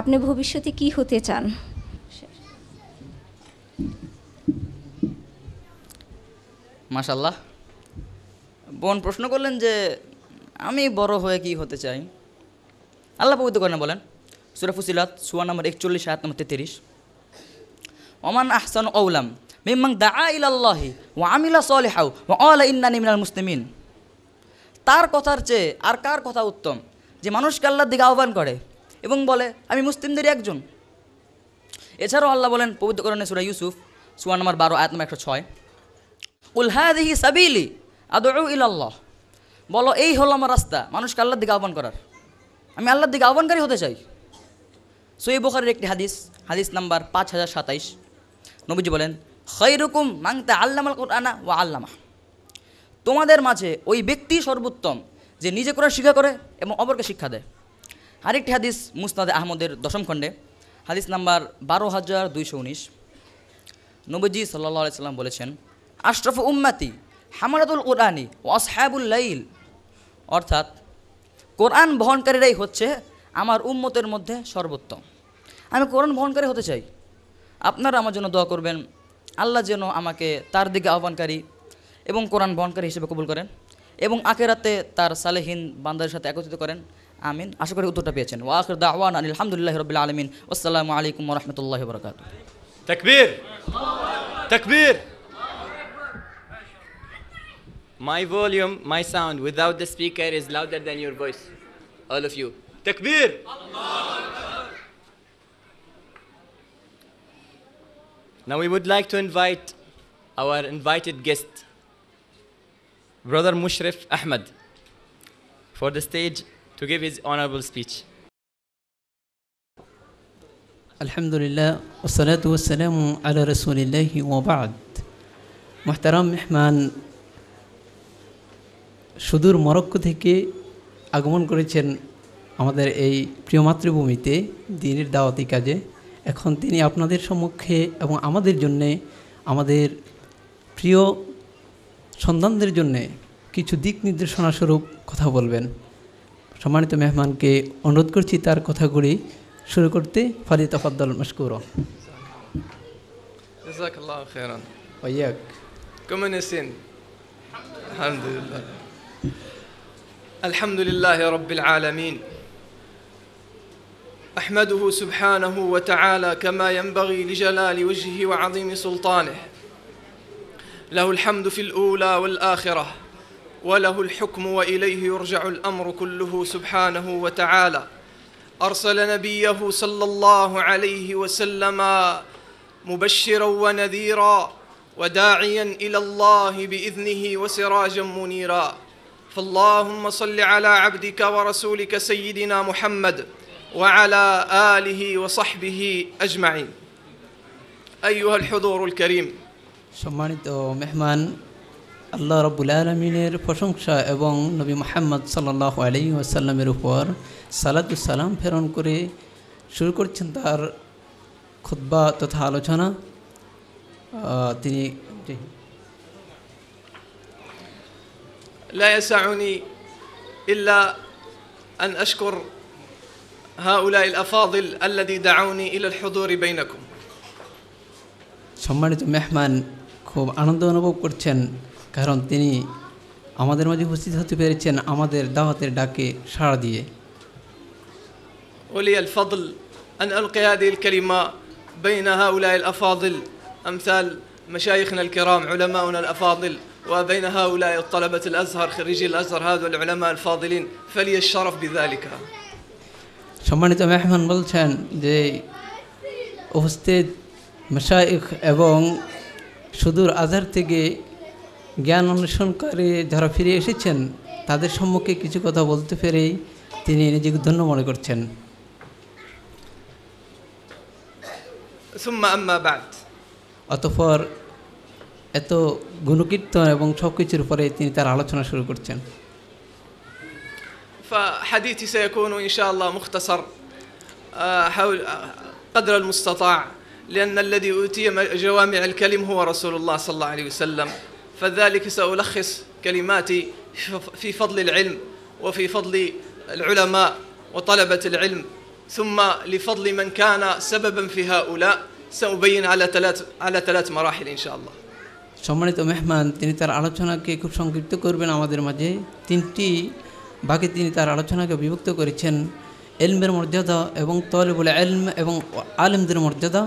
আপনি ভবিষ্যতে কি হতে চান মাশাল্লাহ বোন প্রশ্ন করলেন যে আমি বড় হয়ে কি হতে চাই আল্লাহ পবিত্র করেন বলেন সুরাফুসিলাত সুয়া নম্বর একচল্লিশ সাত নম্বর তেত্রিশ ওমান আহসান ওলাম মিমাং দা আল্লাহি ও আমিলা সলেহাউ ও অল ইন্নানি মিনাল মুসলিমিন তার কথার চেয়ে আর কার কথা উত্তম যে মানুষকে আল্লাহর দিকে আহ্বান করে এবং বলে আমি মুসলিমদেরই একজন এছাড়াও আল্লাহ বলেন পবিত্রকরণে সুরা ইউসুফ সুয়া নম্বর বারো আয়াত নম্বর একশো ছয় উল্হাদিহি সাবিলি আদৌ ইল্লাহ বলো এই হলো আমার রাস্তা মানুষকে আল্লাহর দিকে আহ্বান করার আমি আল্লাহর দিকে আহ্বানকারী হতে চাই সই বোখারের একটি হাদিস হাদিস নাম্বার পাঁচ হাজার সাতাইশ নবীজি বলেন খৈরকুম মাংতা আল্লামাল আনা ও আল্লামা তোমাদের মাঝে ওই ব্যক্তি সর্বোত্তম যে নিজে কোরআন শিক্ষা করে এবং অপরকে শিক্ষা দেয় আরেকটি হাদিস মুসনাদে আহমদের দশম খণ্ডে হাদিস নাম্বার বারো হাজার দুইশো উনিশ নবজি সাল্লাহ সাল্লাম বলেছেন আশরফ উম্মাতি হামারাদুল কোরআনি ও আসহাবুল অর্থাৎ কোরআন বহনকারীরাই হচ্ছে আমার উম্মতের মধ্যে সর্বোত্তম আমি কোরআন বহনকারী হতে চাই আপনারা আমার জন্য দোয়া করবেন আল্লাহ যেন আমাকে তার দিকে আহ্বানকারী এবং কোরআন বহনকারী হিসেবে কবুল করেন এবং আকেরাতে তার সালেহীন বান্দার সাথে একত্রিত করেন আমিন আশা করি উত্তরটা পেয়েছেন ওয়াখির দাওয়ান আলহামদুলিল্লাহ রবিল আলমিন আসসালামু আলাইকুম রহমতুল্লাহ বরকাত তাকবীর তাকবীর My volume, my sound without the speaker is louder than your voice. All of you. Takbir! Now we would like to invite our invited guest Brother Mushrif Ahmed for the stage to give his honorable speech. الحمد لله والصلاة والسلام على رسول الله وبعد محترم মেহমান সুদূর মরক্কো থেকে আগমন করেছেন আমাদের এই প্রিয় মাতৃভূমিতে দিনের দাওয়াতি কাজে এখন তিনি আপনাদের সম্মুখে এবং আমাদের জন্যে আমাদের প্রিয় সন্তানদের জন্যে কিছু দিক নির্দেশনা স্বরূপ কথা বলবেন সম্মানিত মেহমানকে অনুরোধ করছি তার কথাগুলি শুরু করতে ফালি তফাদ্দল মুস্কুর আলহামদুলিল্লাহ রবিল আলমিন أحمده سبحانه وتعالى كما ينبغي لجلال وجهه وعظيم سلطانه له الحمد في الأولى والآخرة وله الحكم وإليه يرجع الأمر كله سبحانه وتعالى أرسل نبيه صلى الله عليه وسلم مبشرا ونذيرا وداعيا إلى الله بإذنه وسراجا منيرا فاللهم صل على عبدك ورسولك سيدنا محمد وعلى آله وصحبه أجمعين أيها الحضور الكريم সম্মানিত মেহমান আল্লাহ রবুল আলমিনের প্রশংসা এবং নবী মোহাম্মদ সাল্লাহ আলী আসাল্লামের উপর সালাম ফেরন করে শুরু করছেন তার খুদ্া তথা আলোচনা তিনি لا يسعني إلا أن أشكر هؤلاء الأفاضل الذي دعوني إلى الحضور بينكم সম্মানিত মেহমান খুব আনন্দ অনুভব করছেন কারণ তিনি আমাদের মাঝে উপস্থিত হতে পেরেছেন আমাদের দাওয়াতের ডাকে সাড়া দিয়ে ولي الفضل أن ألقي هذه الكلمة بين هؤلاء الأفاضل أمثال مشايخنا الكرام علماؤنا الأفاضل وبين هؤلاء الطلبة الأزهر خريجي الأزهر هذا العلماء الفاضلين فلي الشرف بذلك সম্মানিত মেহমান বলছেন যে উপস্থিত মশাইখ এবং সুদূর আধার থেকে জ্ঞান অনুসরণ করে যারা ফিরে এসেছেন তাদের সম্মুখে কিছু কথা বলতে পেরেই তিনি নিজেকে ধন্য মনে করছেন অতঃপর এত গুণকীর্তন এবং সব কিছুর পরে তিনি তার আলোচনা শুরু করছেন فحديثي سيكون إن شاء الله مختصر حول قدر المستطاع لأن الذي أوتي جوامع الكلم هو رسول الله صلى الله عليه وسلم فذلك سألخص كلماتي في فضل العلم وفي فضل العلماء وطلبة العلم ثم لفضل من كان سببا في هؤلاء سأبين على ثلاث على ثلاث مراحل إن شاء الله সম্মানিত মেহমান তিনি তার আলোচনাকে খুব সংক্ষিপ্ত করবেন আমাদের মাঝে তিনটি বাকি তিনি তার আলোচনাকে বিভক্ত করেছেন এলমের মর্যাদা এবং তলেবুল এলম এবং আলেমদের মর্যাদা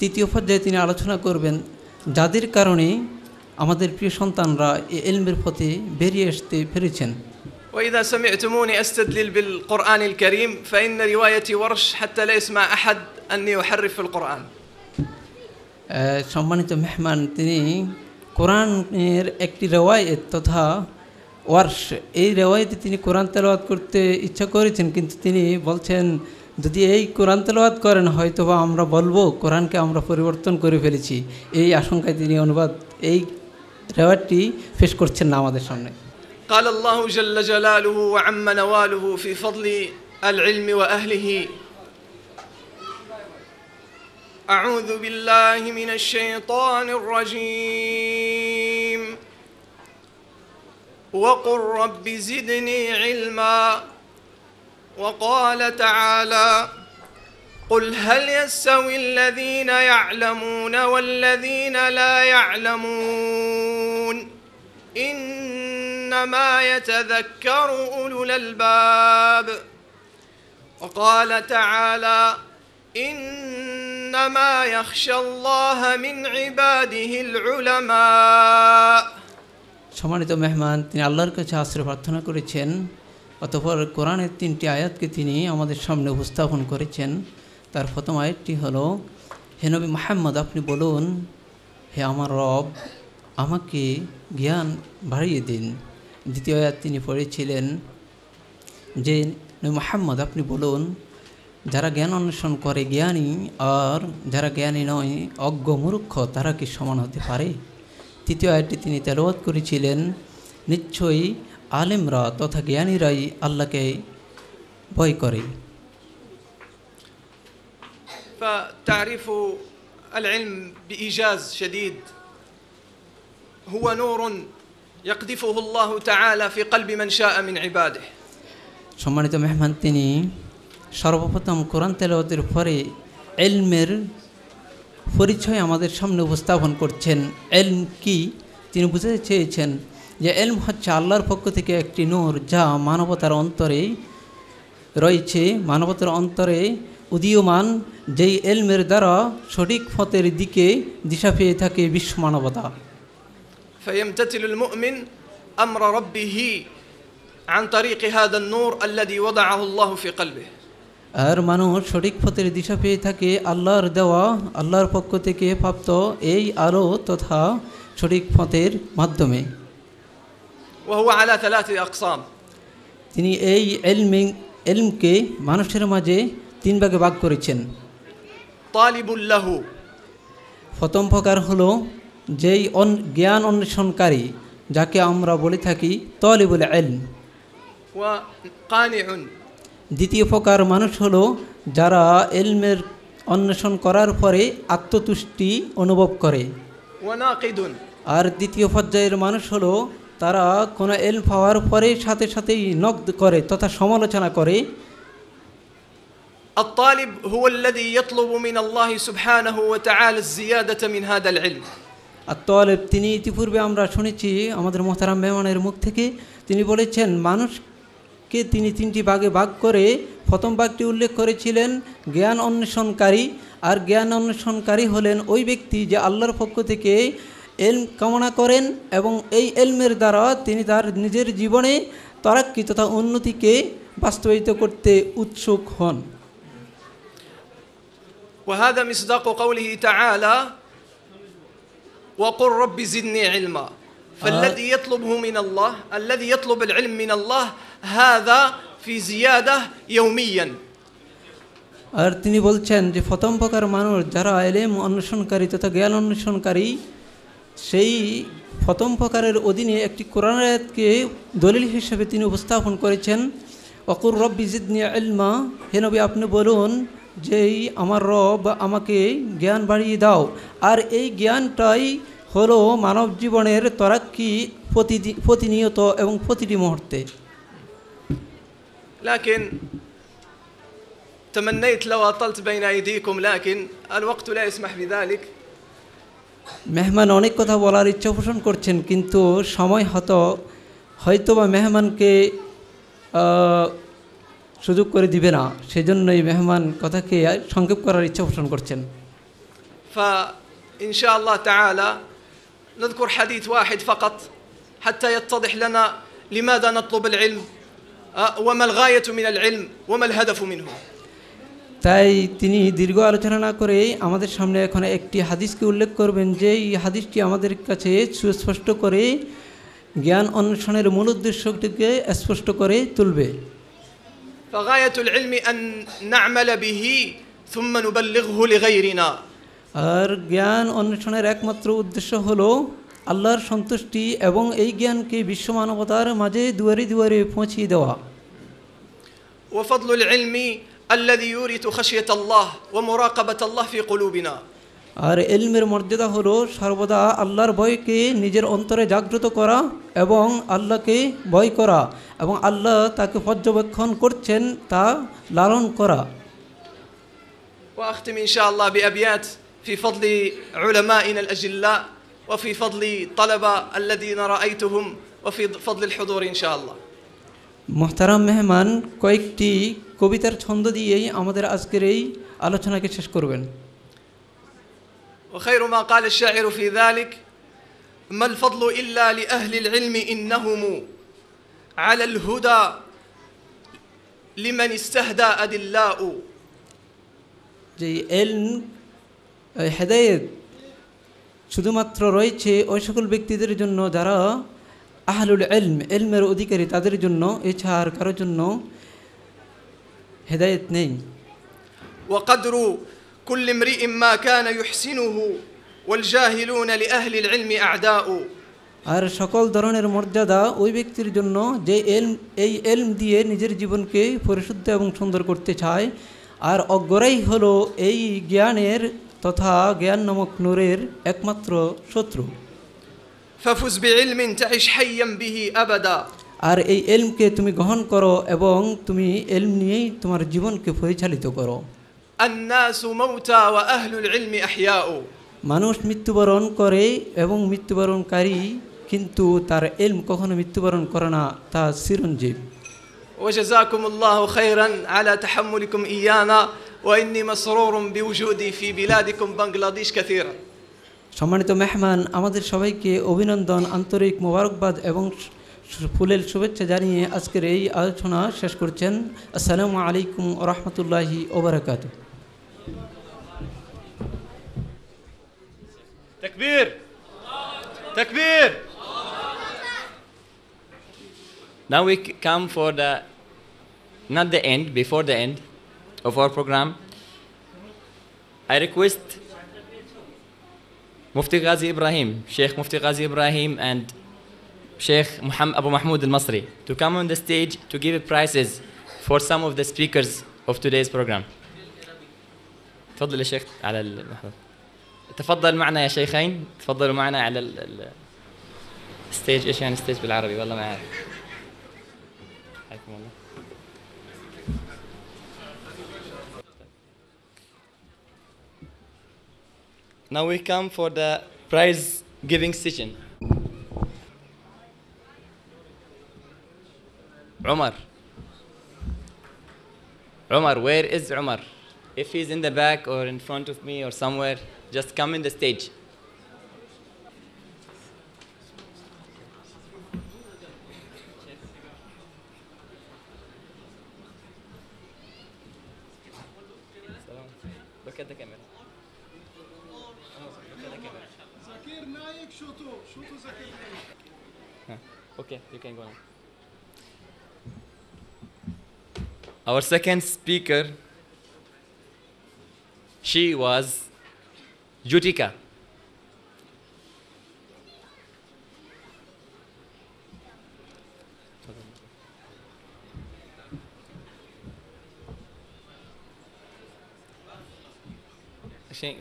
তৃতীয় পর্যায়ে তিনি আলোচনা করবেন যাদের কারণে আমাদের প্রিয় সন্তানরা এ এলমের পথে বেরিয়ে আসতে পেরেছেন وإذا سمعتموني أستدلل بالقرآن الكريم فإن روايتي ورش حتى لا يسمع أحد أني أحرف القرآن সম্মানিত মেহমান তিনি কোরআনের একটি রেওয়ায়ত তথা ওয়ার্স এই রেওয়ায়তে তিনি কোরআন তেলাওয়াত করতে ইচ্ছা করেছেন কিন্তু তিনি বলছেন যদি এই কোরআন তেলবাদ করেন হয়তো বা আমরা বলবো কোরআনকে আমরা পরিবর্তন করে ফেলেছি এই আশঙ্কায় তিনি অনুবাদ এই রেওয়ারটি ফেস করছেন না আমাদের সামনে قال الله جل جلاله وعم نواله في فضل العلم وأهله أعوذ بالله من الشيطان الرجيم وقل رب زدني علما وقال تعالى قل هل يستوي الذين يعلمون والذين لا يعلمون إنما يتذكر أولو الألباب وقال تعالى إنما يخشى الله من عباده العلماء সম্মানিত মেহমান তিনি আল্লাহর কাছে আশ্রয় প্রার্থনা করেছেন অতপর কোরআনের তিনটি আয়াতকে তিনি আমাদের সামনে উপস্থাপন করেছেন তার প্রথম আয়াতটি হলো হে নবী মাহমদ আপনি বলুন হে আমার রব আমাকে জ্ঞান বাড়িয়ে দিন দ্বিতীয় আয়াত তিনি পড়েছিলেন যে মোহাম্মদ আপনি বলুন যারা জ্ঞান অন্বেষণ করে জ্ঞানী আর যারা জ্ঞানী নয় অজ্ঞ মূর্খ তারা কি সমান হতে পারে তৃতীয় আয়াতটি তিনি তেলবাদ করেছিলেন নিশ্চয়ই আলেমরা তথা জ্ঞানীরাই আল্লাহকে ভয় করে هو نور يقذفه الله تعالى في قلب من شاء من عباده সম্মানিত মেহমান তিনি সর্বপ্রথম কোরআন তেলাওয়াতের পরে এলমের পরিচয় আমাদের সামনে উপস্থাপন করছেন এলম কি তিনি বুঝতে চেয়েছেন যে এলম হচ্ছে আল্লাহর পক্ষ থেকে একটি নূর যা মানবতার অন্তরে রয়েছে মানবতার অন্তরে উদীয়মান যেই এলমের দ্বারা সঠিক ফতের দিকে দিশা পেয়ে থাকে বিশ্ব মানবতা أمر ربه عن طريق هذا النور الذي وضعه الله في قلبه আর মানুষ সঠিক পথের দিশা পেয়ে থাকে আল্লাহর দেওয়া আল্লাহর পক্ষ থেকে প্রাপ্ত এই আলো তথা সঠিক পথের মাধ্যমে وهو على ثلاث أقسام তিনি এই এলমে এলমকে মানুষের মাঝে তিন ভাগে ভাগ করেছেন له প্রথম প্রকার হলো যেই জ্ঞান অন্বেষণকারী যাকে আমরা বলে থাকি তলিবুল এলম দ্বিতীয় প্রকার মানুষ হলো যারা এলমের অন্বেষণ করার পরে আত্মতুষ্টি অনুভব করে আর দ্বিতীয় পর্যায়ের মানুষ হলো তারা কোনো এল পাওয়ার পরে সাথে সাথেই নগদ করে তথা সমালোচনা করে الطالب هو الذي يطلب من الله سبحانه وتعالى الزيادة من هذا العلم الطالب তিনি ইতিপূর্বে আমরা শুনেছি আমাদের মোহতারাম মেহমানের মুখ থেকে তিনি বলেছেন মানুষকে তিনি তিনটি ভাগে ভাগ করে প্রথম ভাগটি উল্লেখ করেছিলেন জ্ঞান অন্বেষণকারী আর জ্ঞান অন্বেষণকারী হলেন ওই ব্যক্তি যে আল্লাহর পক্ষ থেকে এলম কামনা করেন এবং এই এলমের দ্বারা তিনি তার নিজের জীবনে তরাক্কি তথা উন্নতিকে বাস্তবায়িত করতে উৎসুক হন وهذا مصداق قوله تعالى وقل رب زدني علما فالذي يطلبه من الله الذي يطلب العلم من الله هذا في زيادة يوميا আর তিনি বলছেন যে প্রথম প্রকার মানুষ যারা এলেম অন্বেষণকারী তথা জ্ঞান অন্বেষণকারী সেই প্রথম প্রকারের অধীনে একটি কোরআনায়াতকে দলিল হিসেবে তিনি উপস্থাপন করেছেন অকুর রব জিদনি আলমা হেনবি আপনি বলুন যেই আমার রব আমাকে জ্ঞান বাড়িয়ে দাও আর এই জ্ঞানটাই হলো মানব জীবনের তরাক্কি প্রতিনিয়ত এবং প্রতিটি মুহূর্তে لكن تمنيت لو أطلت بين أيديكم لكن الوقت لا يسمح بذلك মেহমান অনেক কথা বলার ইচ্ছা পোষণ করছেন কিন্তু সময় হতো হয়তো বা মেহমানকে সুযোগ করে দিবে না সেই সেজন্যই মেহমান কথাকে সংক্ষেপ করার ইচ্ছা পোষণ করছেন نذكر حديث واحد فقط حتى يتضح لنا لماذا نطلب العلم وما الغاية من العلم وما الهدف منه তাই তিনি দীর্ঘ আলোচনা না করে আমাদের সামনে এখন একটি হাদিসকে উল্লেখ করবেন যে এই হাদিসটি আমাদের কাছে সুস্পষ্ট করে জ্ঞান অন্বেষণের মূল উদ্দেশ্যটিকে স্পষ্ট করে তুলবে আর জ্ঞান অন্বেষণের একমাত্র উদ্দেশ্য হল আল্লাহর সন্তুষ্টি এবং এই জ্ঞানকে বিশ্ব মানবতার মাঝে দুয়ারে দুয়ারে পৌঁছিয়ে দেওয়া الذي يورث خشية الله ومراقبة الله في قلوبنا আর এলমের মর্যাদা হলো সর্বদা আল্লাহর ভয়কে নিজের অন্তরে জাগ্রত করা এবং আল্লাহকে ভয় করা এবং আল্লাহ তাকে পর্যবেক্ষণ করছেন তা লালন করা واختم ان شاء الله بابيات في فضل علمائنا الاجلاء وفي فضل طلبه الذين رايتهم وفي فضل الحضور ان شاء الله محترم মেহমান কয়েকটি কবিতার ছন্দ দিয়েই আমাদের আজকের এই আলোচনাকে শেষ করবেন وخير ما قال الشاعر في ذلك ما الفضل إلا لأهل العلم إنهم على الهدى لمن استهدى أدلاء যে এলম হেদায়েত শুধুমাত্র রয়েছে ওই সকল ব্যক্তিদের জন্য যারা আহলুল এলম এলমের অধিকারী তাদের জন্য এছাড়া কারোর জন্য হেদায়েত নেই وقدر كل امرئ ما كان يحسنه والجاهلون لاهل العلم اعداء আর সকল ধরনের মর্যাদা ওই ব্যক্তির জন্য যে এল এই এলম দিয়ে নিজের জীবনকে পরিশুদ্ধ এবং সুন্দর করতে চায় আর অজ্ঞরাই হলো এই জ্ঞানের তথা জ্ঞান নামক নূরের একমাত্র শত্রু ففز بعلم تعش حيا به আবাদা আর এই এলমকে তুমি গ্রহণ করো এবং তুমি এলম নিয়েই তোমার জীবনকে পরিচালিত করো মানুষ মৃত্যুবরণ করে এবং মৃত্যুবরণকারী কিন্তু তার এলম কখনো মৃত্যুবরণ করে না তা চিরঞ্জীব وجزاكم الله خيرا على تحملكم إيانا وإني مسرور بوجودي في بلادكم بنغلاديش كثيرا সম্মানিত মেহমান আমাদের সবাইকে অভিনন্দন আন্তরিক মোবারকবাদ এবং ফুলের শুভেচ্ছা জানিয়ে আজকের এই আলোচনা শেষ করছেন আসসালামু আলাইকুম রহমতুল্লাহি ওবরাকাত Now we come for the not the end before the end of our program I request Mufti Ghazi Ibrahim Sheikh Mufti Ghazi Ibrahim and Sheikh Muhammad Abu Mahmoud al-Masri to come on the stage to give prizes for some of the speakers of today's program. تفضل يا شيخ على المحضر. تفضل معنا يا شيخين تفضلوا معنا على ال ال الستيج ايش يعني ستيج بالعربي والله ما اعرف. حياكم الله. Now we come for the prize giving session. Umar. Umar, where is Umar? If he's in the back or in front of me or somewhere, just come in the stage. Look at the camera. Okay, you can go now. Our second speaker, she was Jutika.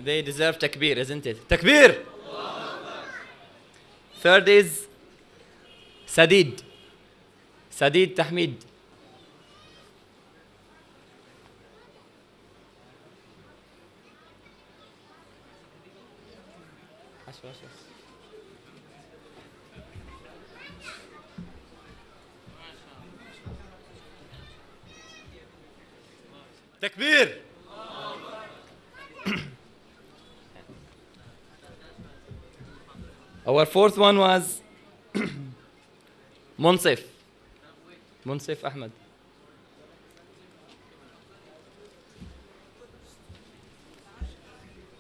They deserve takbir, isn't it? Takbir! Third is Sadid. Sadid Tahmid. Eso, eso. تكبير Our fourth one was منصف منصف أحمد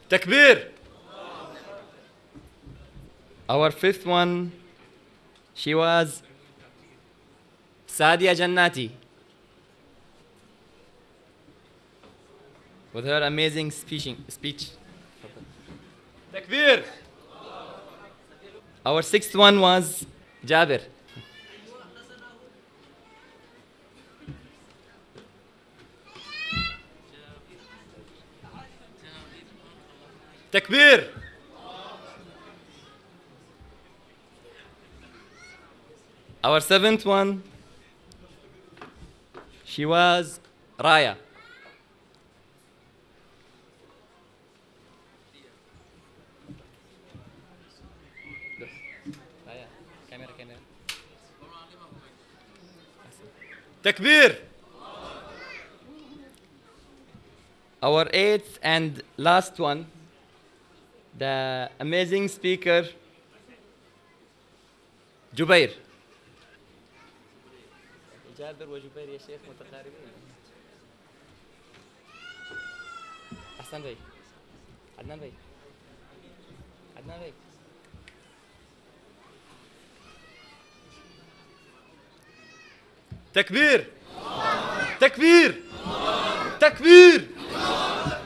تكبير Our fifth one, she was Sadia Jannati. With her amazing speeching, speech. Takbir! Our sixth one was Jabir. Takbir! Our seventh one, she was Raya. Takbir! Our eighth and last one, the amazing speaker, Jubair. جابر وجبير يا شيخ متقاربين أحسن بي عدنان بي عدنان بي تكبير تكبير تكبير